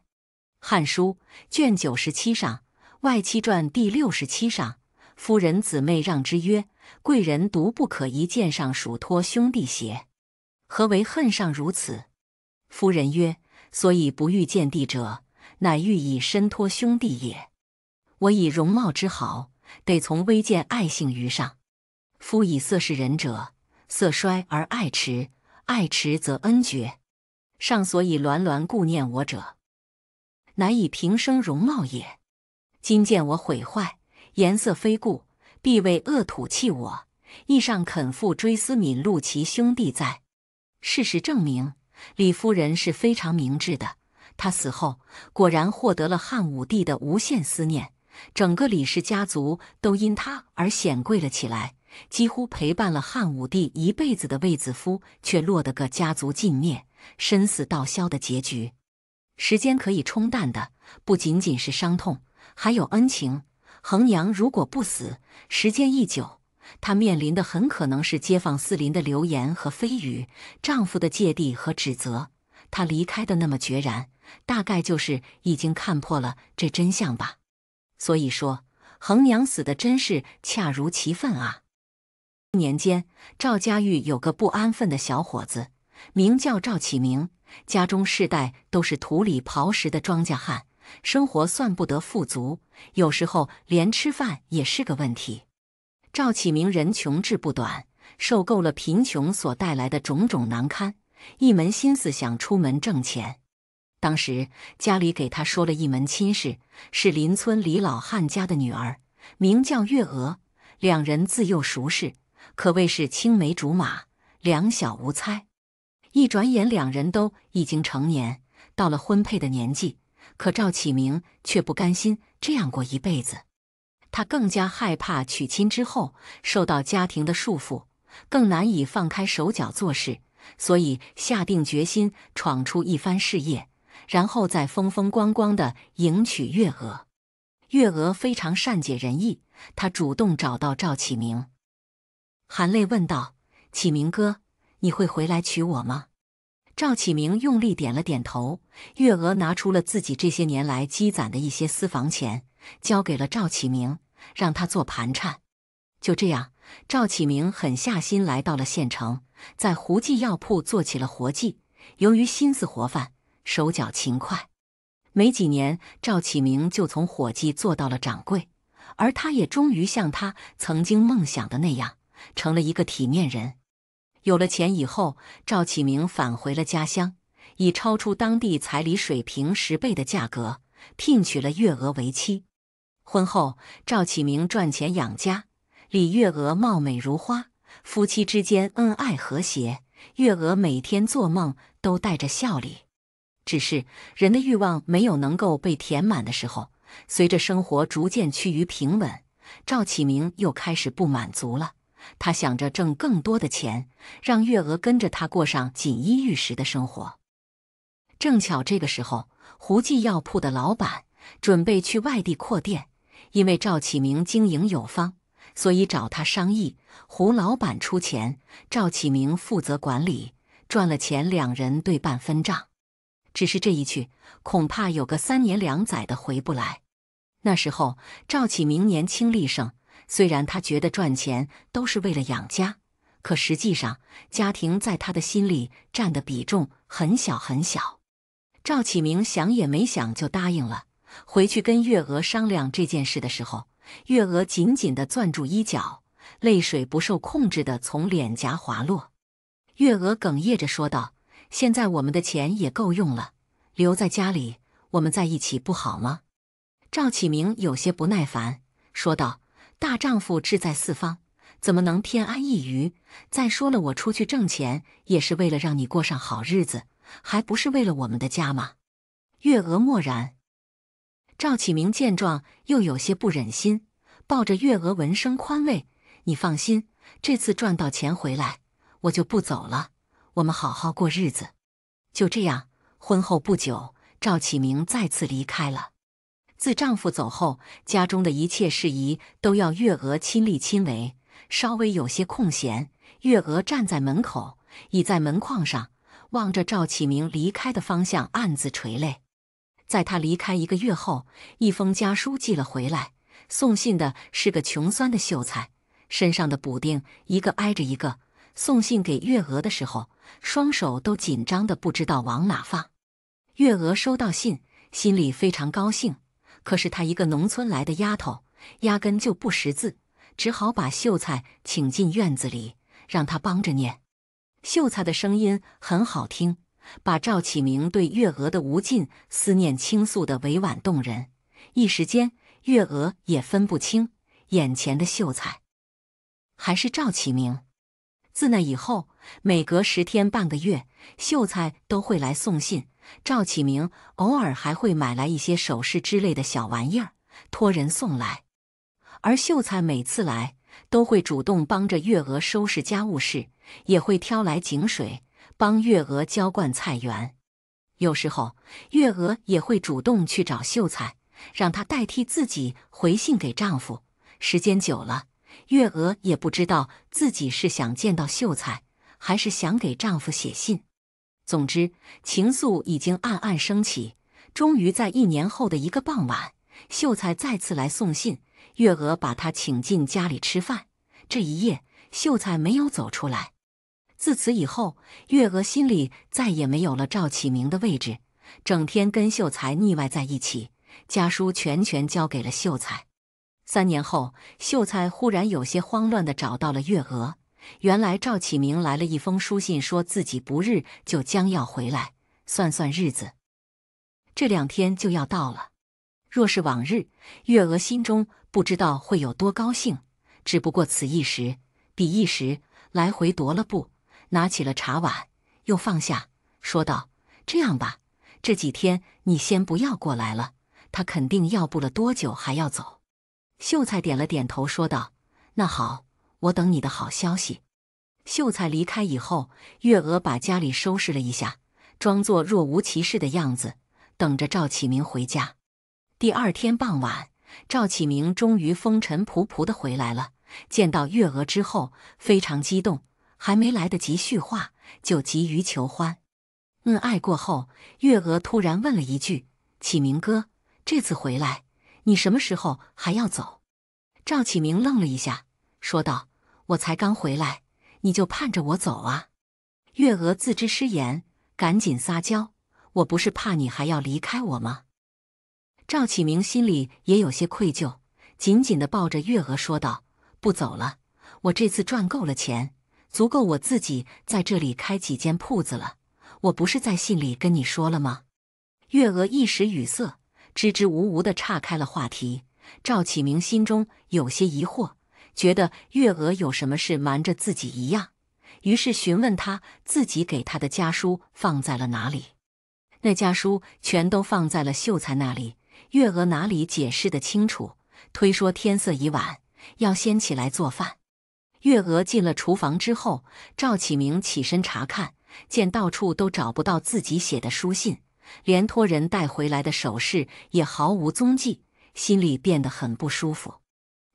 汉书》卷九十七上外戚传第六十七上，夫人姊妹让之曰：“贵人独不可一见上属托兄弟邪？何为恨上如此？”夫人曰：“所以不欲见帝者。”乃欲以身托兄弟也。我以容貌之好，得从微见爱性于上。夫以色事人者，色衰而爱驰，爱驰则恩绝。上所以栾栾顾念我者，乃以平生容貌也。今见我毁坏，颜色非故，必为恶土弃我。亦尚肯复追思悯禄其兄弟哉？事实证明，李夫人是非常明智的。他死后果然获得了汉武帝的无限思念，整个李氏家族都因他而显贵了起来。几乎陪伴了汉武帝一辈子的卫子夫，却落得个家族尽灭、身死道消的结局。时间可以冲淡的不仅仅是伤痛，还有恩情。衡阳如果不死，时间一久，她面临的很可能是街坊四邻的流言和蜚语，丈夫的芥蒂和指责。她离开的那么决然。大概就是已经看破了这真相吧，所以说恒娘死的真是恰如其分啊。年间，赵家峪有个不安分的小伙子，名叫赵启明。家中世代都是土里刨食的庄稼汉，生活算不得富足，有时候连吃饭也是个问题。赵启明人穷志不短，受够了贫穷所带来的种种难堪，一门心思想出门挣钱。当时家里给他说了一门亲事，是邻村李老汉家的女儿，名叫月娥。两人自幼熟识，可谓是青梅竹马，两小无猜。一转眼，两人都已经成年，到了婚配的年纪。可赵启明却不甘心这样过一辈子，他更加害怕娶亲之后受到家庭的束缚，更难以放开手脚做事，所以下定决心闯出一番事业。然后再风风光光的迎娶月娥。月娥非常善解人意，她主动找到赵启明，含泪问道：“启明哥，你会回来娶我吗？”赵启明用力点了点头。月娥拿出了自己这些年来积攒的一些私房钱，交给了赵启明，让他做盘缠。就这样，赵启明狠下心来到了县城，在胡记药铺做起了活计。由于心思活泛。手脚勤快，没几年，赵启明就从伙计做到了掌柜，而他也终于像他曾经梦想的那样，成了一个体面人。有了钱以后，赵启明返回了家乡，以超出当地彩礼水平十倍的价格聘娶了月娥为妻。婚后，赵启明赚钱养家，李月娥貌美如花，夫妻之间恩爱和谐。月娥每天做梦都带着笑里。只是人的欲望没有能够被填满的时候，随着生活逐渐趋于平稳，赵启明又开始不满足了。他想着挣更多的钱，让月娥跟着他过上锦衣玉食的生活。正巧这个时候，胡记药铺的老板准备去外地扩店，因为赵启明经营有方，所以找他商议。胡老板出钱，赵启明负责管理，赚了钱两人对半分账。只是这一去，恐怕有个三年两载的回不来。那时候，赵启明年轻力盛，虽然他觉得赚钱都是为了养家，可实际上，家庭在他的心里占的比重很小很小。赵启明想也没想就答应了。回去跟月娥商量这件事的时候，月娥紧紧的攥住衣角，泪水不受控制的从脸颊滑落。月娥哽咽着说道。现在我们的钱也够用了，留在家里，我们在一起不好吗？赵启明有些不耐烦说道：“大丈夫志在四方，怎么能偏安一隅？再说了，我出去挣钱也是为了让你过上好日子，还不是为了我们的家吗？”月娥默然。赵启明见状，又有些不忍心，抱着月娥，闻声宽慰：“你放心，这次赚到钱回来，我就不走了。”我们好好过日子。就这样，婚后不久，赵启明再次离开了。自丈夫走后，家中的一切事宜都要月娥亲力亲为。稍微有些空闲，月娥站在门口，倚在门框上，望着赵启明离开的方向，暗自垂泪。在她离开一个月后，一封家书寄了回来。送信的是个穷酸的秀才，身上的补丁一个挨着一个。送信给月娥的时候，双手都紧张的不知道往哪放。月娥收到信，心里非常高兴。可是她一个农村来的丫头，压根就不识字，只好把秀才请进院子里，让他帮着念。秀才的声音很好听，把赵启明对月娥的无尽思念倾诉的委婉动人。一时间，月娥也分不清眼前的秀才还是赵启明。自那以后，每隔十天半个月，秀才都会来送信。赵启明偶尔还会买来一些首饰之类的小玩意儿，托人送来。而秀才每次来，都会主动帮着月娥收拾家务事，也会挑来井水帮月娥浇灌菜园。有时候，月娥也会主动去找秀才，让他代替自己回信给丈夫。时间久了。月娥也不知道自己是想见到秀才，还是想给丈夫写信。总之，情愫已经暗暗升起。终于在一年后的一个傍晚，秀才再次来送信。月娥把他请进家里吃饭。这一夜，秀才没有走出来。自此以后，月娥心里再也没有了赵启明的位置，整天跟秀才腻歪在一起。家书全权交给了秀才。三年后，秀才忽然有些慌乱地找到了月娥。原来赵启明来了一封书信，说自己不日就将要回来。算算日子，这两天就要到了。若是往日，月娥心中不知道会有多高兴。只不过此一时，彼一时，来回踱了步，拿起了茶碗，又放下，说道：“这样吧，这几天你先不要过来了。他肯定要不了多久还要走。”秀才点了点头，说道：“那好，我等你的好消息。”秀才离开以后，月娥把家里收拾了一下，装作若无其事的样子，等着赵启明回家。第二天傍晚，赵启明终于风尘仆仆的回来了。见到月娥之后，非常激动，还没来得及叙话，就急于求欢。恩爱过后，月娥突然问了一句：“启明哥，这次回来？”你什么时候还要走？赵启明愣了一下，说道：“我才刚回来，你就盼着我走啊？”月娥自知失言，赶紧撒娇：“我不是怕你还要离开我吗？”赵启明心里也有些愧疚，紧紧的抱着月娥说道：“不走了，我这次赚够了钱，足够我自己在这里开几间铺子了。我不是在信里跟你说了吗？”月娥一时语塞。支支吾吾地岔开了话题，赵启明心中有些疑惑，觉得月娥有什么事瞒着自己一样，于是询问她自己给她的家书放在了哪里。那家书全都放在了秀才那里，月娥哪里解释得清楚，推说天色已晚，要先起来做饭。月娥进了厨房之后，赵启明起身查看，见到处都找不到自己写的书信。连托人带回来的首饰也毫无踪迹，心里变得很不舒服。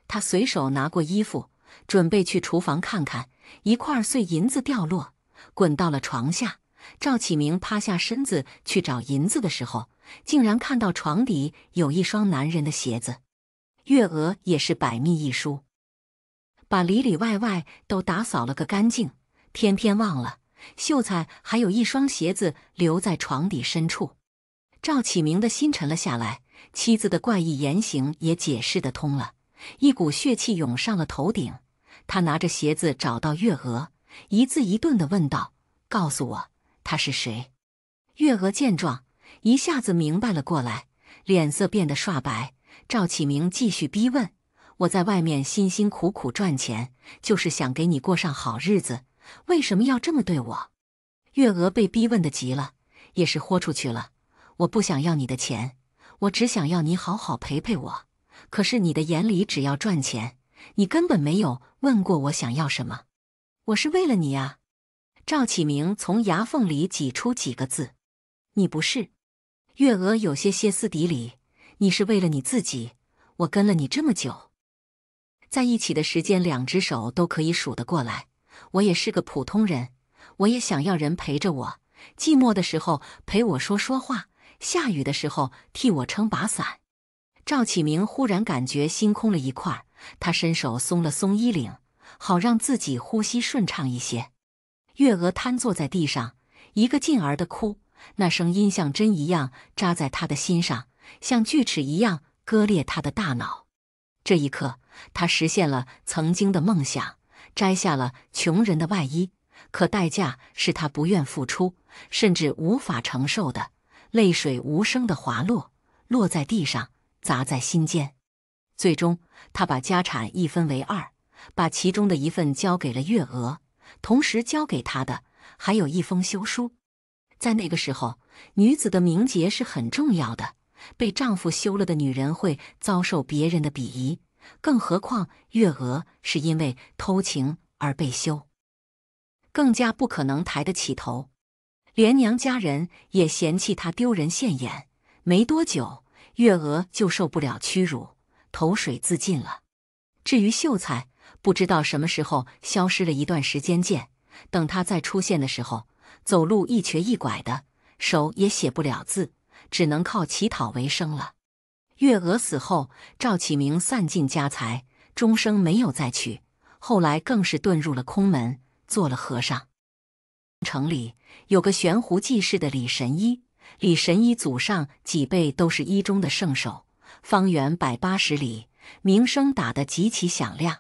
他随手拿过衣服，准备去厨房看看，一块碎银子掉落，滚到了床下。赵启明趴下身子去找银子的时候，竟然看到床底有一双男人的鞋子。月娥也是百密一疏，把里里外外都打扫了个干净，偏偏忘了。秀才还有一双鞋子留在床底深处，赵启明的心沉了下来。妻子的怪异言行也解释得通了，一股血气涌上了头顶。他拿着鞋子找到月娥，一字一顿地问道：“告诉我，他是谁？”月娥见状，一下子明白了过来，脸色变得煞白。赵启明继续逼问：“我在外面辛辛苦苦赚钱，就是想给你过上好日子。”为什么要这么对我？月娥被逼问的急了，也是豁出去了。我不想要你的钱，我只想要你好好陪陪我。可是你的眼里只要赚钱，你根本没有问过我想要什么。我是为了你啊！赵启明从牙缝里挤出几个字：“你不是。”月娥有些歇斯底里：“你是为了你自己！我跟了你这么久，在一起的时间，两只手都可以数得过来。”我也是个普通人，我也想要人陪着我，寂寞的时候陪我说说话，下雨的时候替我撑把伞。赵启明忽然感觉心空了一块，他伸手松了松衣领，好让自己呼吸顺畅一些。月娥瘫坐在地上，一个劲儿的哭，那声音像针一样扎在他的心上，像锯齿一样割裂他的大脑。这一刻，他实现了曾经的梦想。摘下了穷人的外衣，可代价是他不愿付出，甚至无法承受的。泪水无声的滑落，落在地上，砸在心间。最终，他把家产一分为二，把其中的一份交给了月娥，同时交给她的还有一封休书。在那个时候，女子的名节是很重要的，被丈夫休了的女人会遭受别人的鄙夷。更何况，月娥是因为偷情而被休，更加不可能抬得起头。连娘家人也嫌弃她丢人现眼。没多久，月娥就受不了屈辱，投水自尽了。至于秀才，不知道什么时候消失了一段时间，见等他再出现的时候，走路一瘸一拐的，手也写不了字，只能靠乞讨为生了。月娥死后，赵启明散尽家财，终生没有再娶。后来更是遁入了空门，做了和尚。城里有个悬壶济世的李神医，李神医祖上几辈都是医中的圣手，方圆百八十里名声打得极其响亮。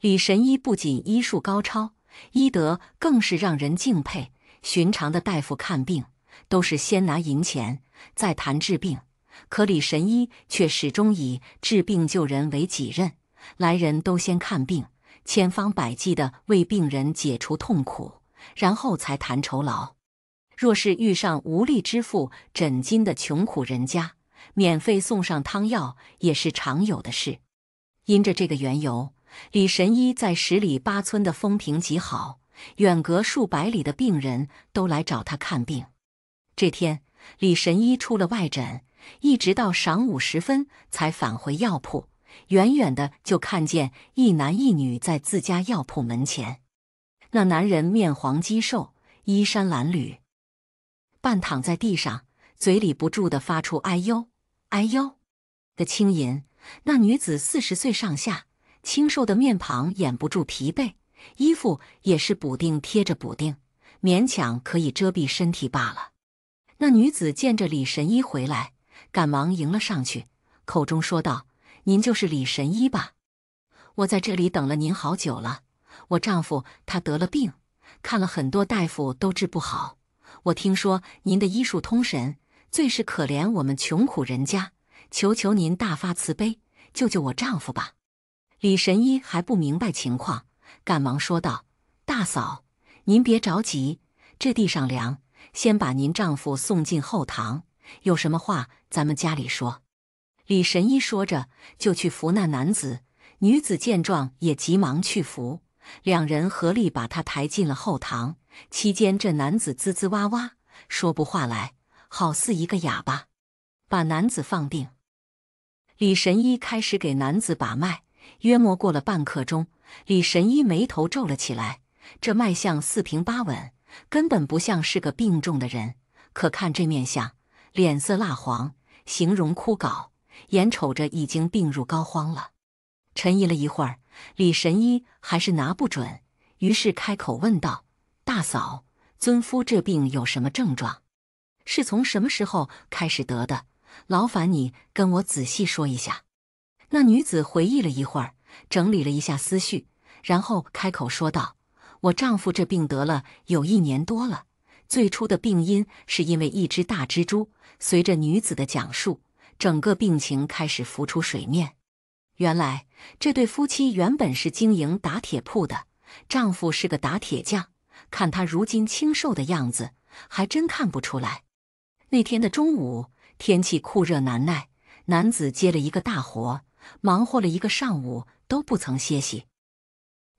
李神医不仅医术高超，医德更是让人敬佩。寻常的大夫看病，都是先拿银钱，再谈治病。可李神医却始终以治病救人为己任，来人都先看病，千方百计地为病人解除痛苦，然后才谈酬劳。若是遇上无力支付诊金的穷苦人家，免费送上汤药也是常有的事。因着这个缘由，李神医在十里八村的风评极好，远隔数百里的病人都来找他看病。这天，李神医出了外诊。一直到晌午时分才返回药铺，远远的就看见一男一女在自家药铺门前。那男人面黄肌瘦，衣衫褴褛，半躺在地上，嘴里不住的发出“哎呦，哎呦”的轻吟。那女子四十岁上下，清瘦的面庞掩不住疲惫，衣服也是补丁贴着补丁，勉强可以遮蔽身体罢了。那女子见着李神医回来。赶忙迎了上去，口中说道：“您就是李神医吧？我在这里等了您好久了。我丈夫他得了病，看了很多大夫都治不好。我听说您的医术通神，最是可怜我们穷苦人家，求求您大发慈悲，救救我丈夫吧！”李神医还不明白情况，赶忙说道：“大嫂，您别着急，这地上凉，先把您丈夫送进后堂。”有什么话，咱们家里说。李神医说着，就去扶那男子。女子见状，也急忙去扶。两人合力把他抬进了后堂。期间，这男子滋滋哇哇说不话来，好似一个哑巴。把男子放定，李神医开始给男子把脉。约莫过了半刻钟，李神医眉头皱了起来。这脉象四平八稳，根本不像是个病重的人。可看这面相。脸色蜡黄，形容枯槁，眼瞅着已经病入膏肓了。沉吟了一会儿，李神医还是拿不准，于是开口问道：“大嫂，尊夫这病有什么症状？是从什么时候开始得的？劳烦你跟我仔细说一下。”那女子回忆了一会儿，整理了一下思绪，然后开口说道：“我丈夫这病得了有一年多了。”最初的病因是因为一只大蜘蛛。随着女子的讲述，整个病情开始浮出水面。原来，这对夫妻原本是经营打铁铺的，丈夫是个打铁匠。看他如今清瘦的样子，还真看不出来。那天的中午，天气酷热难耐，男子接了一个大活，忙活了一个上午都不曾歇息。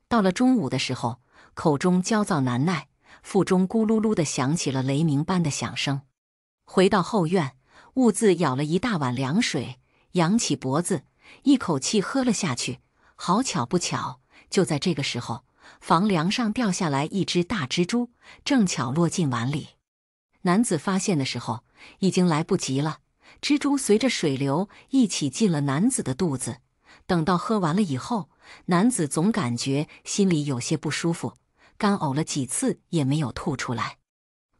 到了中午的时候，口中焦躁难耐。腹中咕噜噜地响起了雷鸣般的响声。回到后院，兀自舀了一大碗凉水，扬起脖子，一口气喝了下去。好巧不巧，就在这个时候，房梁上掉下来一只大蜘蛛，正巧落进碗里。男子发现的时候，已经来不及了。蜘蛛随着水流一起进了男子的肚子。等到喝完了以后，男子总感觉心里有些不舒服。干呕了几次也没有吐出来。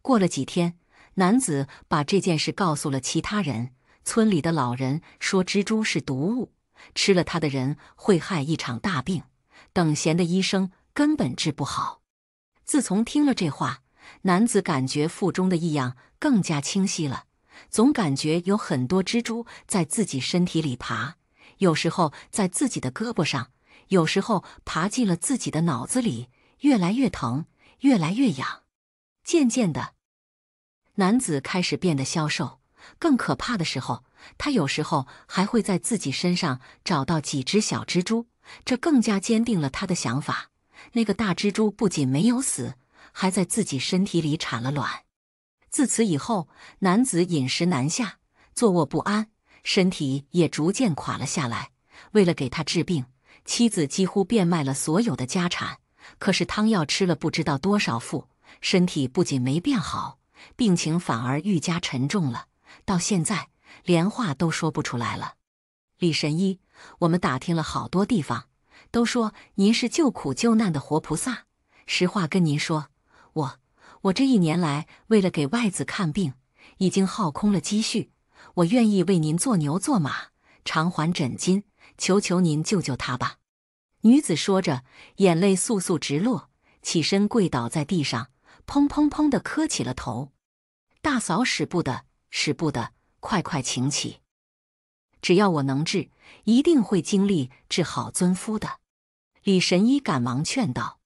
过了几天，男子把这件事告诉了其他人。村里的老人说，蜘蛛是毒物，吃了它的人会害一场大病，等闲的医生根本治不好。自从听了这话，男子感觉腹中的异样更加清晰了，总感觉有很多蜘蛛在自己身体里爬，有时候在自己的胳膊上，有时候爬进了自己的脑子里。越来越疼，越来越痒，渐渐的，男子开始变得消瘦。更可怕的时候，他有时候还会在自己身上找到几只小蜘蛛，这更加坚定了他的想法：那个大蜘蛛不仅没有死，还在自己身体里产了卵。自此以后，男子饮食难下，坐卧不安，身体也逐渐垮了下来。为了给他治病，妻子几乎变卖了所有的家产。可是汤药吃了不知道多少副，身体不仅没变好，病情反而愈加沉重了。到现在连话都说不出来了。李神医，我们打听了好多地方，都说您是救苦救难的活菩萨。实话跟您说，我我这一年来为了给外子看病，已经耗空了积蓄。我愿意为您做牛做马，偿还诊金。求求您救救他吧！女子说着，眼泪簌簌直落，起身跪倒在地上，砰砰砰地磕起了头。大嫂，使不得，使不得，快快请起！只要我能治，一定会尽力治好尊夫的。李神医赶忙劝道。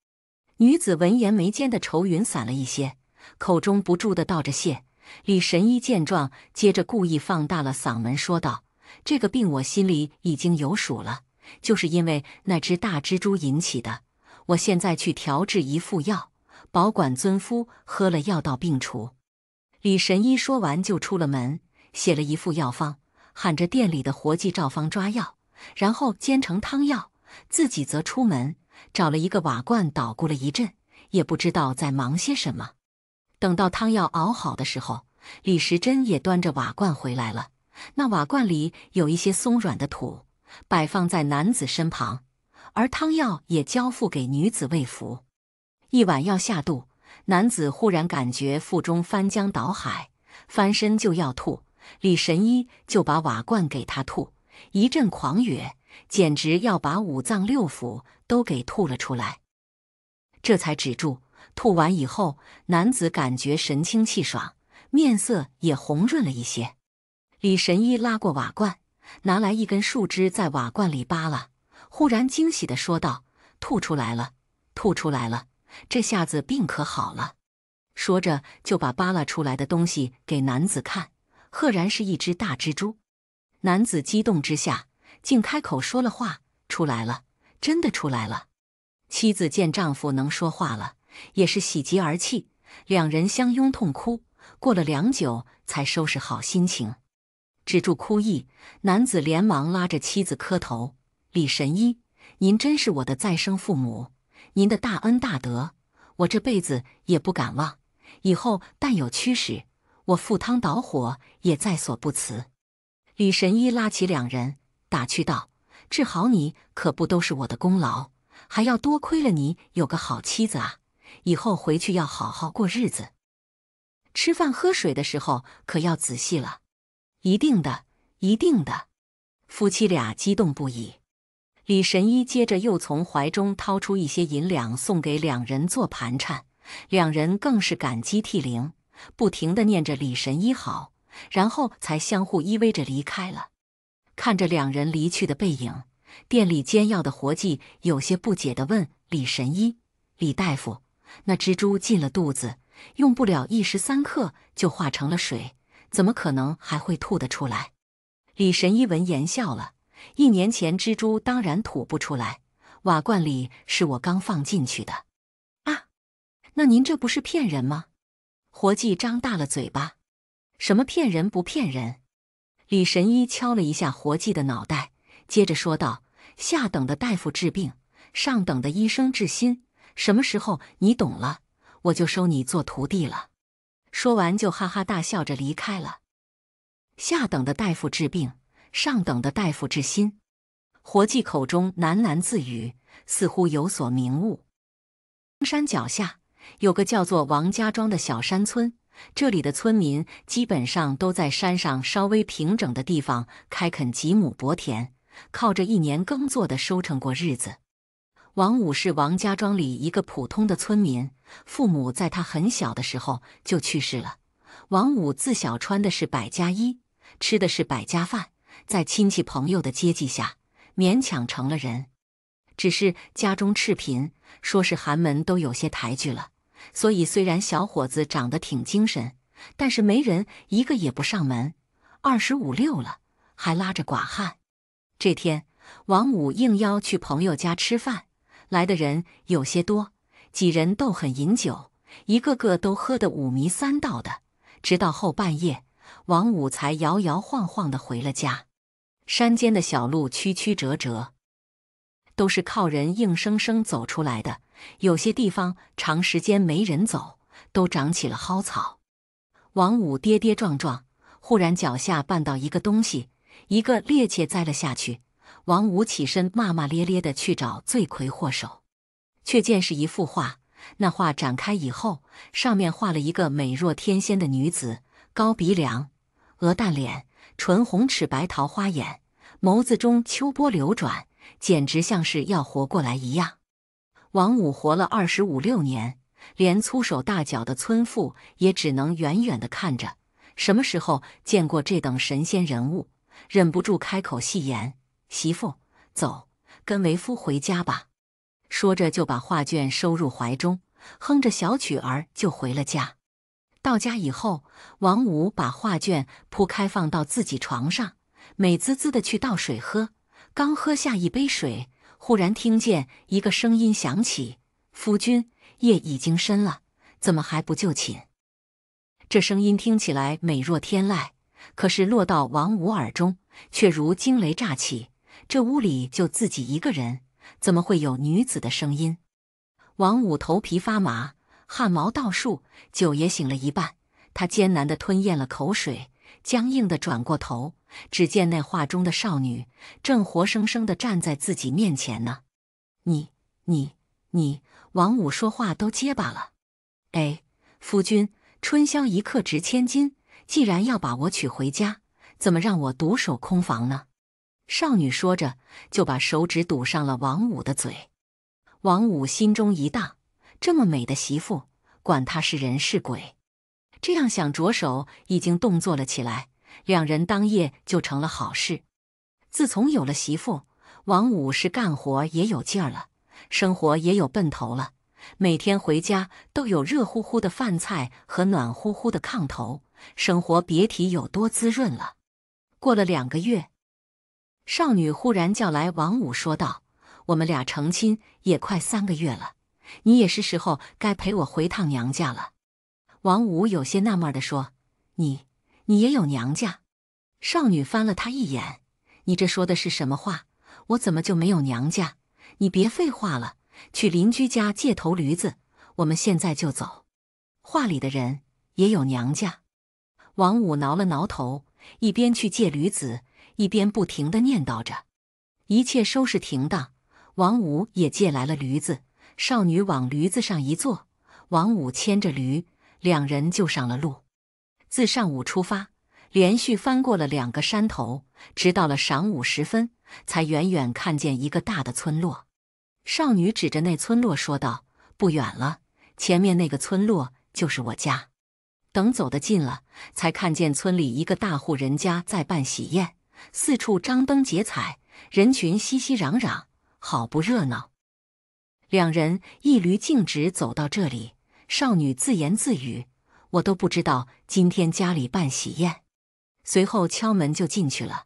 女子闻言，眉间的愁云散了一些，口中不住地道着谢。李神医见状，接着故意放大了嗓门说道：“这个病，我心里已经有数了。”就是因为那只大蜘蛛引起的。我现在去调制一副药，保管尊夫喝了药到病除。李神医说完就出了门，写了一副药方，喊着店里的活计照方抓药，然后煎成汤药。自己则出门找了一个瓦罐，捣鼓了一阵，也不知道在忙些什么。等到汤药熬好的时候，李时珍也端着瓦罐回来了。那瓦罐里有一些松软的土。摆放在男子身旁，而汤药也交付给女子喂服。一碗药下肚，男子忽然感觉腹中翻江倒海，翻身就要吐。李神医就把瓦罐给他吐，一阵狂哕，简直要把五脏六腑都给吐了出来。这才止住。吐完以后，男子感觉神清气爽，面色也红润了一些。李神医拉过瓦罐。拿来一根树枝，在瓦罐里扒拉，忽然惊喜地说道：“吐出来了，吐出来了！这下子病可好了。”说着就把扒拉出来的东西给男子看，赫然是一只大蜘蛛。男子激动之下，竟开口说了话：“出来了，真的出来了！”妻子见丈夫能说话了，也是喜极而泣，两人相拥痛哭。过了良久，才收拾好心情。止住哭意，男子连忙拉着妻子磕头：“李神医，您真是我的再生父母，您的大恩大德，我这辈子也不敢忘。以后但有驱使，我赴汤蹈火也在所不辞。”李神医拉起两人，打趣道：“治好你可不都是我的功劳，还要多亏了你有个好妻子啊！以后回去要好好过日子，吃饭喝水的时候可要仔细了。”一定的，一定的，夫妻俩激动不已。李神医接着又从怀中掏出一些银两，送给两人做盘缠。两人更是感激涕零，不停的念着“李神医好”，然后才相互依偎着离开了。看着两人离去的背影，店里煎药的活计有些不解的问：“李神医，李大夫，那蜘蛛进了肚子，用不了一时三刻就化成了水？”怎么可能还会吐得出来？李神医闻言笑了。一年前蜘蛛当然吐不出来，瓦罐里是我刚放进去的。啊，那您这不是骗人吗？活计张大了嘴巴。什么骗人不骗人？李神医敲了一下活计的脑袋，接着说道：“下等的大夫治病，上等的医生治心。什么时候你懂了，我就收你做徒弟了。”说完，就哈哈大笑着离开了。下等的大夫治病，上等的大夫治心。活计口中喃喃自语，似乎有所明悟。山脚下有个叫做王家庄的小山村，这里的村民基本上都在山上稍微平整的地方开垦几亩薄田，靠着一年耕作的收成过日子。王五是王家庄里一个普通的村民，父母在他很小的时候就去世了。王五自小穿的是百家衣，吃的是百家饭，在亲戚朋友的接济下，勉强成了人。只是家中赤贫，说是寒门都有些抬举了。所以虽然小伙子长得挺精神，但是没人一个也不上门。二十五六了，还拉着寡汉。这天，王五应邀去朋友家吃饭。来的人有些多，几人都很饮酒，一个个都喝得五迷三道的。直到后半夜，王五才摇摇晃晃地回了家。山间的小路曲曲折折，都是靠人硬生生走出来的。有些地方长时间没人走，都长起了蒿草。王五跌跌撞撞，忽然脚下绊到一个东西，一个趔趄栽了下去。王五起身，骂骂咧咧地去找罪魁祸首，却见是一幅画。那画展开以后，上面画了一个美若天仙的女子，高鼻梁、鹅蛋脸、唇红齿白、桃花眼，眸子中秋波流转，简直像是要活过来一样。王五活了二十五六年，连粗手大脚的村妇也只能远远地看着，什么时候见过这等神仙人物？忍不住开口戏言。媳妇，走，跟为夫回家吧。说着就把画卷收入怀中，哼着小曲儿就回了家。到家以后，王五把画卷铺开放到自己床上，美滋滋的去倒水喝。刚喝下一杯水，忽然听见一个声音响起：“夫君，夜已经深了，怎么还不就寝？”这声音听起来美若天籁，可是落到王五耳中，却如惊雷乍起。这屋里就自己一个人，怎么会有女子的声音？王五头皮发麻，汗毛倒竖。酒也醒了一半，他艰难地吞咽了口水，僵硬地转过头，只见那画中的少女正活生生地站在自己面前呢。你、你、你！王五说话都结巴了。哎，夫君，春宵一刻值千金，既然要把我娶回家，怎么让我独守空房呢？少女说着，就把手指堵上了王五的嘴。王五心中一荡，这么美的媳妇，管他是人是鬼，这样想着，手已经动作了起来。两人当夜就成了好事。自从有了媳妇，王五是干活也有劲儿了，生活也有奔头了。每天回家都有热乎乎的饭菜和暖乎乎的炕头，生活别提有多滋润了。过了两个月。少女忽然叫来王五，说道：“我们俩成亲也快三个月了，你也是时候该陪我回趟娘家了。”王五有些纳闷的说：“你，你也有娘家？”少女翻了他一眼：“你这说的是什么话？我怎么就没有娘家？你别废话了，去邻居家借头驴子，我们现在就走。”话里的人也有娘家。王五挠了挠头，一边去借驴子。一边不停地念叨着，一切收拾停当，王五也借来了驴子。少女往驴子上一坐，王五牵着驴，两人就上了路。自上午出发，连续翻过了两个山头，直到了晌午时分，才远远看见一个大的村落。少女指着那村落说道：“不远了，前面那个村落就是我家。”等走得近了，才看见村里一个大户人家在办喜宴。四处张灯结彩，人群熙熙攘攘，好不热闹。两人一驴径直走到这里，少女自言自语：“我都不知道今天家里办喜宴。”随后敲门就进去了。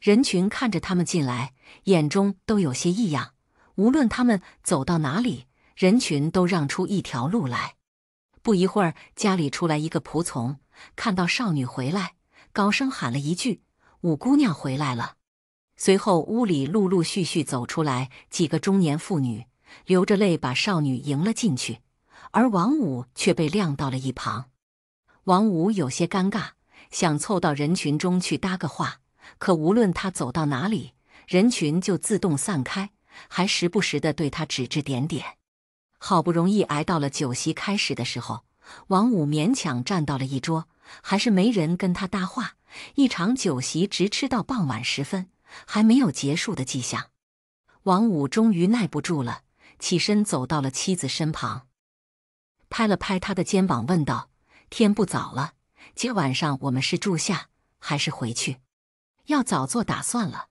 人群看着他们进来，眼中都有些异样。无论他们走到哪里，人群都让出一条路来。不一会儿，家里出来一个仆从，看到少女回来，高声喊了一句。五姑娘回来了。随后，屋里陆陆续续走出来几个中年妇女，流着泪把少女迎了进去，而王五却被晾到了一旁。王五有些尴尬，想凑到人群中去搭个话，可无论他走到哪里，人群就自动散开，还时不时的对他指指点点。好不容易挨到了酒席开始的时候，王五勉强站到了一桌，还是没人跟他搭话。一场酒席直吃到傍晚时分，还没有结束的迹象。王五终于耐不住了，起身走到了妻子身旁，拍了拍她的肩膀，问道：“天不早了，今晚上我们是住下还是回去？要早做打算了。”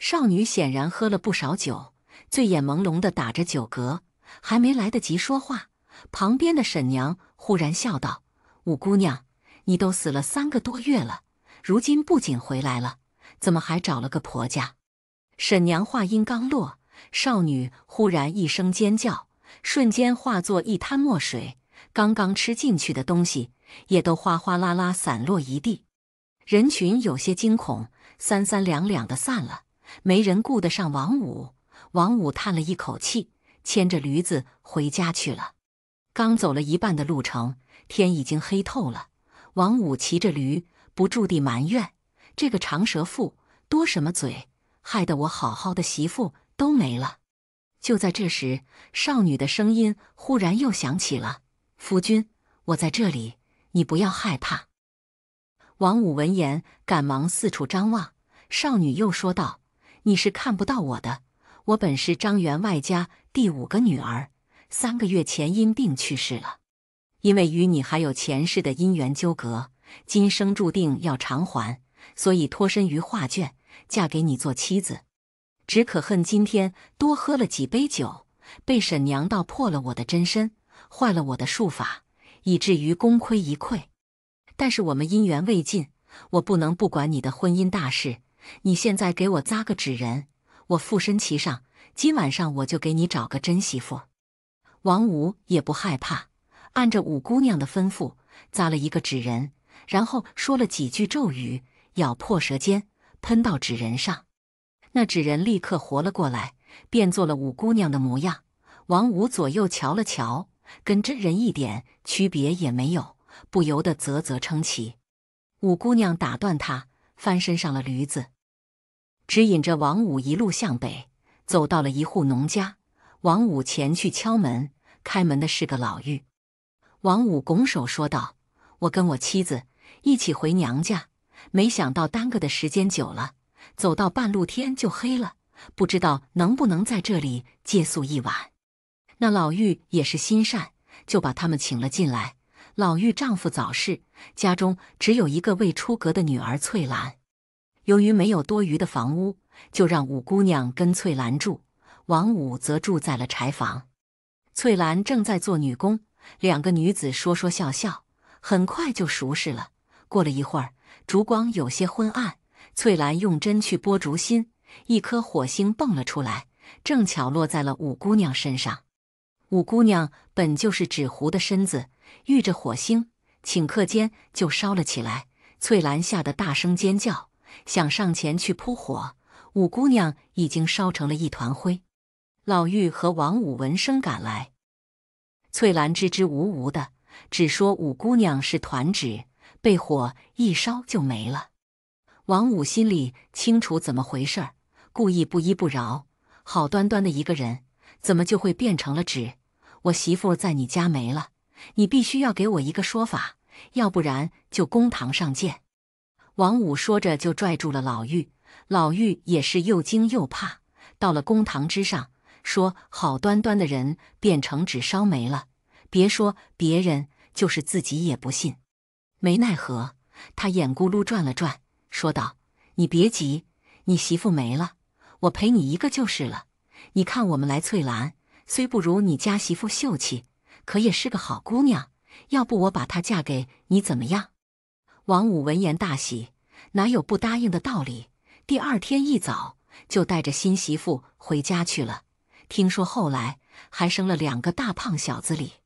少女显然喝了不少酒，醉眼朦胧的打着酒嗝，还没来得及说话，旁边的沈娘忽然笑道：“五姑娘，你都死了三个多月了。”如今不仅回来了，怎么还找了个婆家？沈娘话音刚落，少女忽然一声尖叫，瞬间化作一滩墨水，刚刚吃进去的东西也都哗哗啦啦散落一地。人群有些惊恐，三三两两的散了，没人顾得上王五。王五叹了一口气，牵着驴子回家去了。刚走了一半的路程，天已经黑透了。王五骑着驴。不住地埋怨这个长舌妇多什么嘴，害得我好好的媳妇都没了。就在这时，少女的声音忽然又响起了：“夫君，我在这里，你不要害怕。”王五闻言，赶忙四处张望。少女又说道：“你是看不到我的，我本是张员外家第五个女儿，三个月前因病去世了，因为与你还有前世的姻缘纠葛。”今生注定要偿还，所以脱身于画卷，嫁给你做妻子。只可恨今天多喝了几杯酒，被沈娘道破了我的真身，坏了我的术法，以至于功亏一篑。但是我们姻缘未尽，我不能不管你的婚姻大事。你现在给我扎个纸人，我附身其上，今晚上我就给你找个真媳妇。王五也不害怕，按着五姑娘的吩咐，扎了一个纸人。然后说了几句咒语，咬破舌尖，喷到纸人上，那纸人立刻活了过来，变作了五姑娘的模样。王五左右瞧了瞧，跟真人一点区别也没有，不由得啧啧称奇。五姑娘打断他，翻身上了驴子，指引着王五一路向北，走到了一户农家。王五前去敲门，开门的是个老妪。王五拱手说道：“我跟我妻子。”一起回娘家，没想到耽搁的时间久了，走到半路天就黑了，不知道能不能在这里借宿一晚。那老妪也是心善，就把他们请了进来。老妪丈夫早逝，家中只有一个未出阁的女儿翠兰。由于没有多余的房屋，就让五姑娘跟翠兰住，王五则住在了柴房。翠兰正在做女工，两个女子说说笑笑，很快就熟识了。过了一会儿，烛光有些昏暗。翠兰用针去拨烛芯，一颗火星蹦了出来，正巧落在了五姑娘身上。五姑娘本就是纸糊的身子，遇着火星，顷刻间就烧了起来。翠兰吓得大声尖叫，想上前去扑火，五姑娘已经烧成了一团灰。老玉和王五闻声赶来，翠兰支支吾吾的，只说五姑娘是团纸。被火一烧就没了。王五心里清楚怎么回事儿，故意不依不饶。好端端的一个人，怎么就会变成了纸？我媳妇在你家没了，你必须要给我一个说法，要不然就公堂上见。王五说着就拽住了老玉，老玉也是又惊又怕。到了公堂之上，说好端端的人变成纸烧没了，别说别人，就是自己也不信。没奈何，他眼咕噜转了转，说道：“你别急，你媳妇没了，我陪你一个就是了。你看我们来翠兰，虽不如你家媳妇秀气，可也是个好姑娘。要不我把她嫁给你，怎么样？”王五闻言大喜，哪有不答应的道理？第二天一早，就带着新媳妇回家去了。听说后来还生了两个大胖小子哩。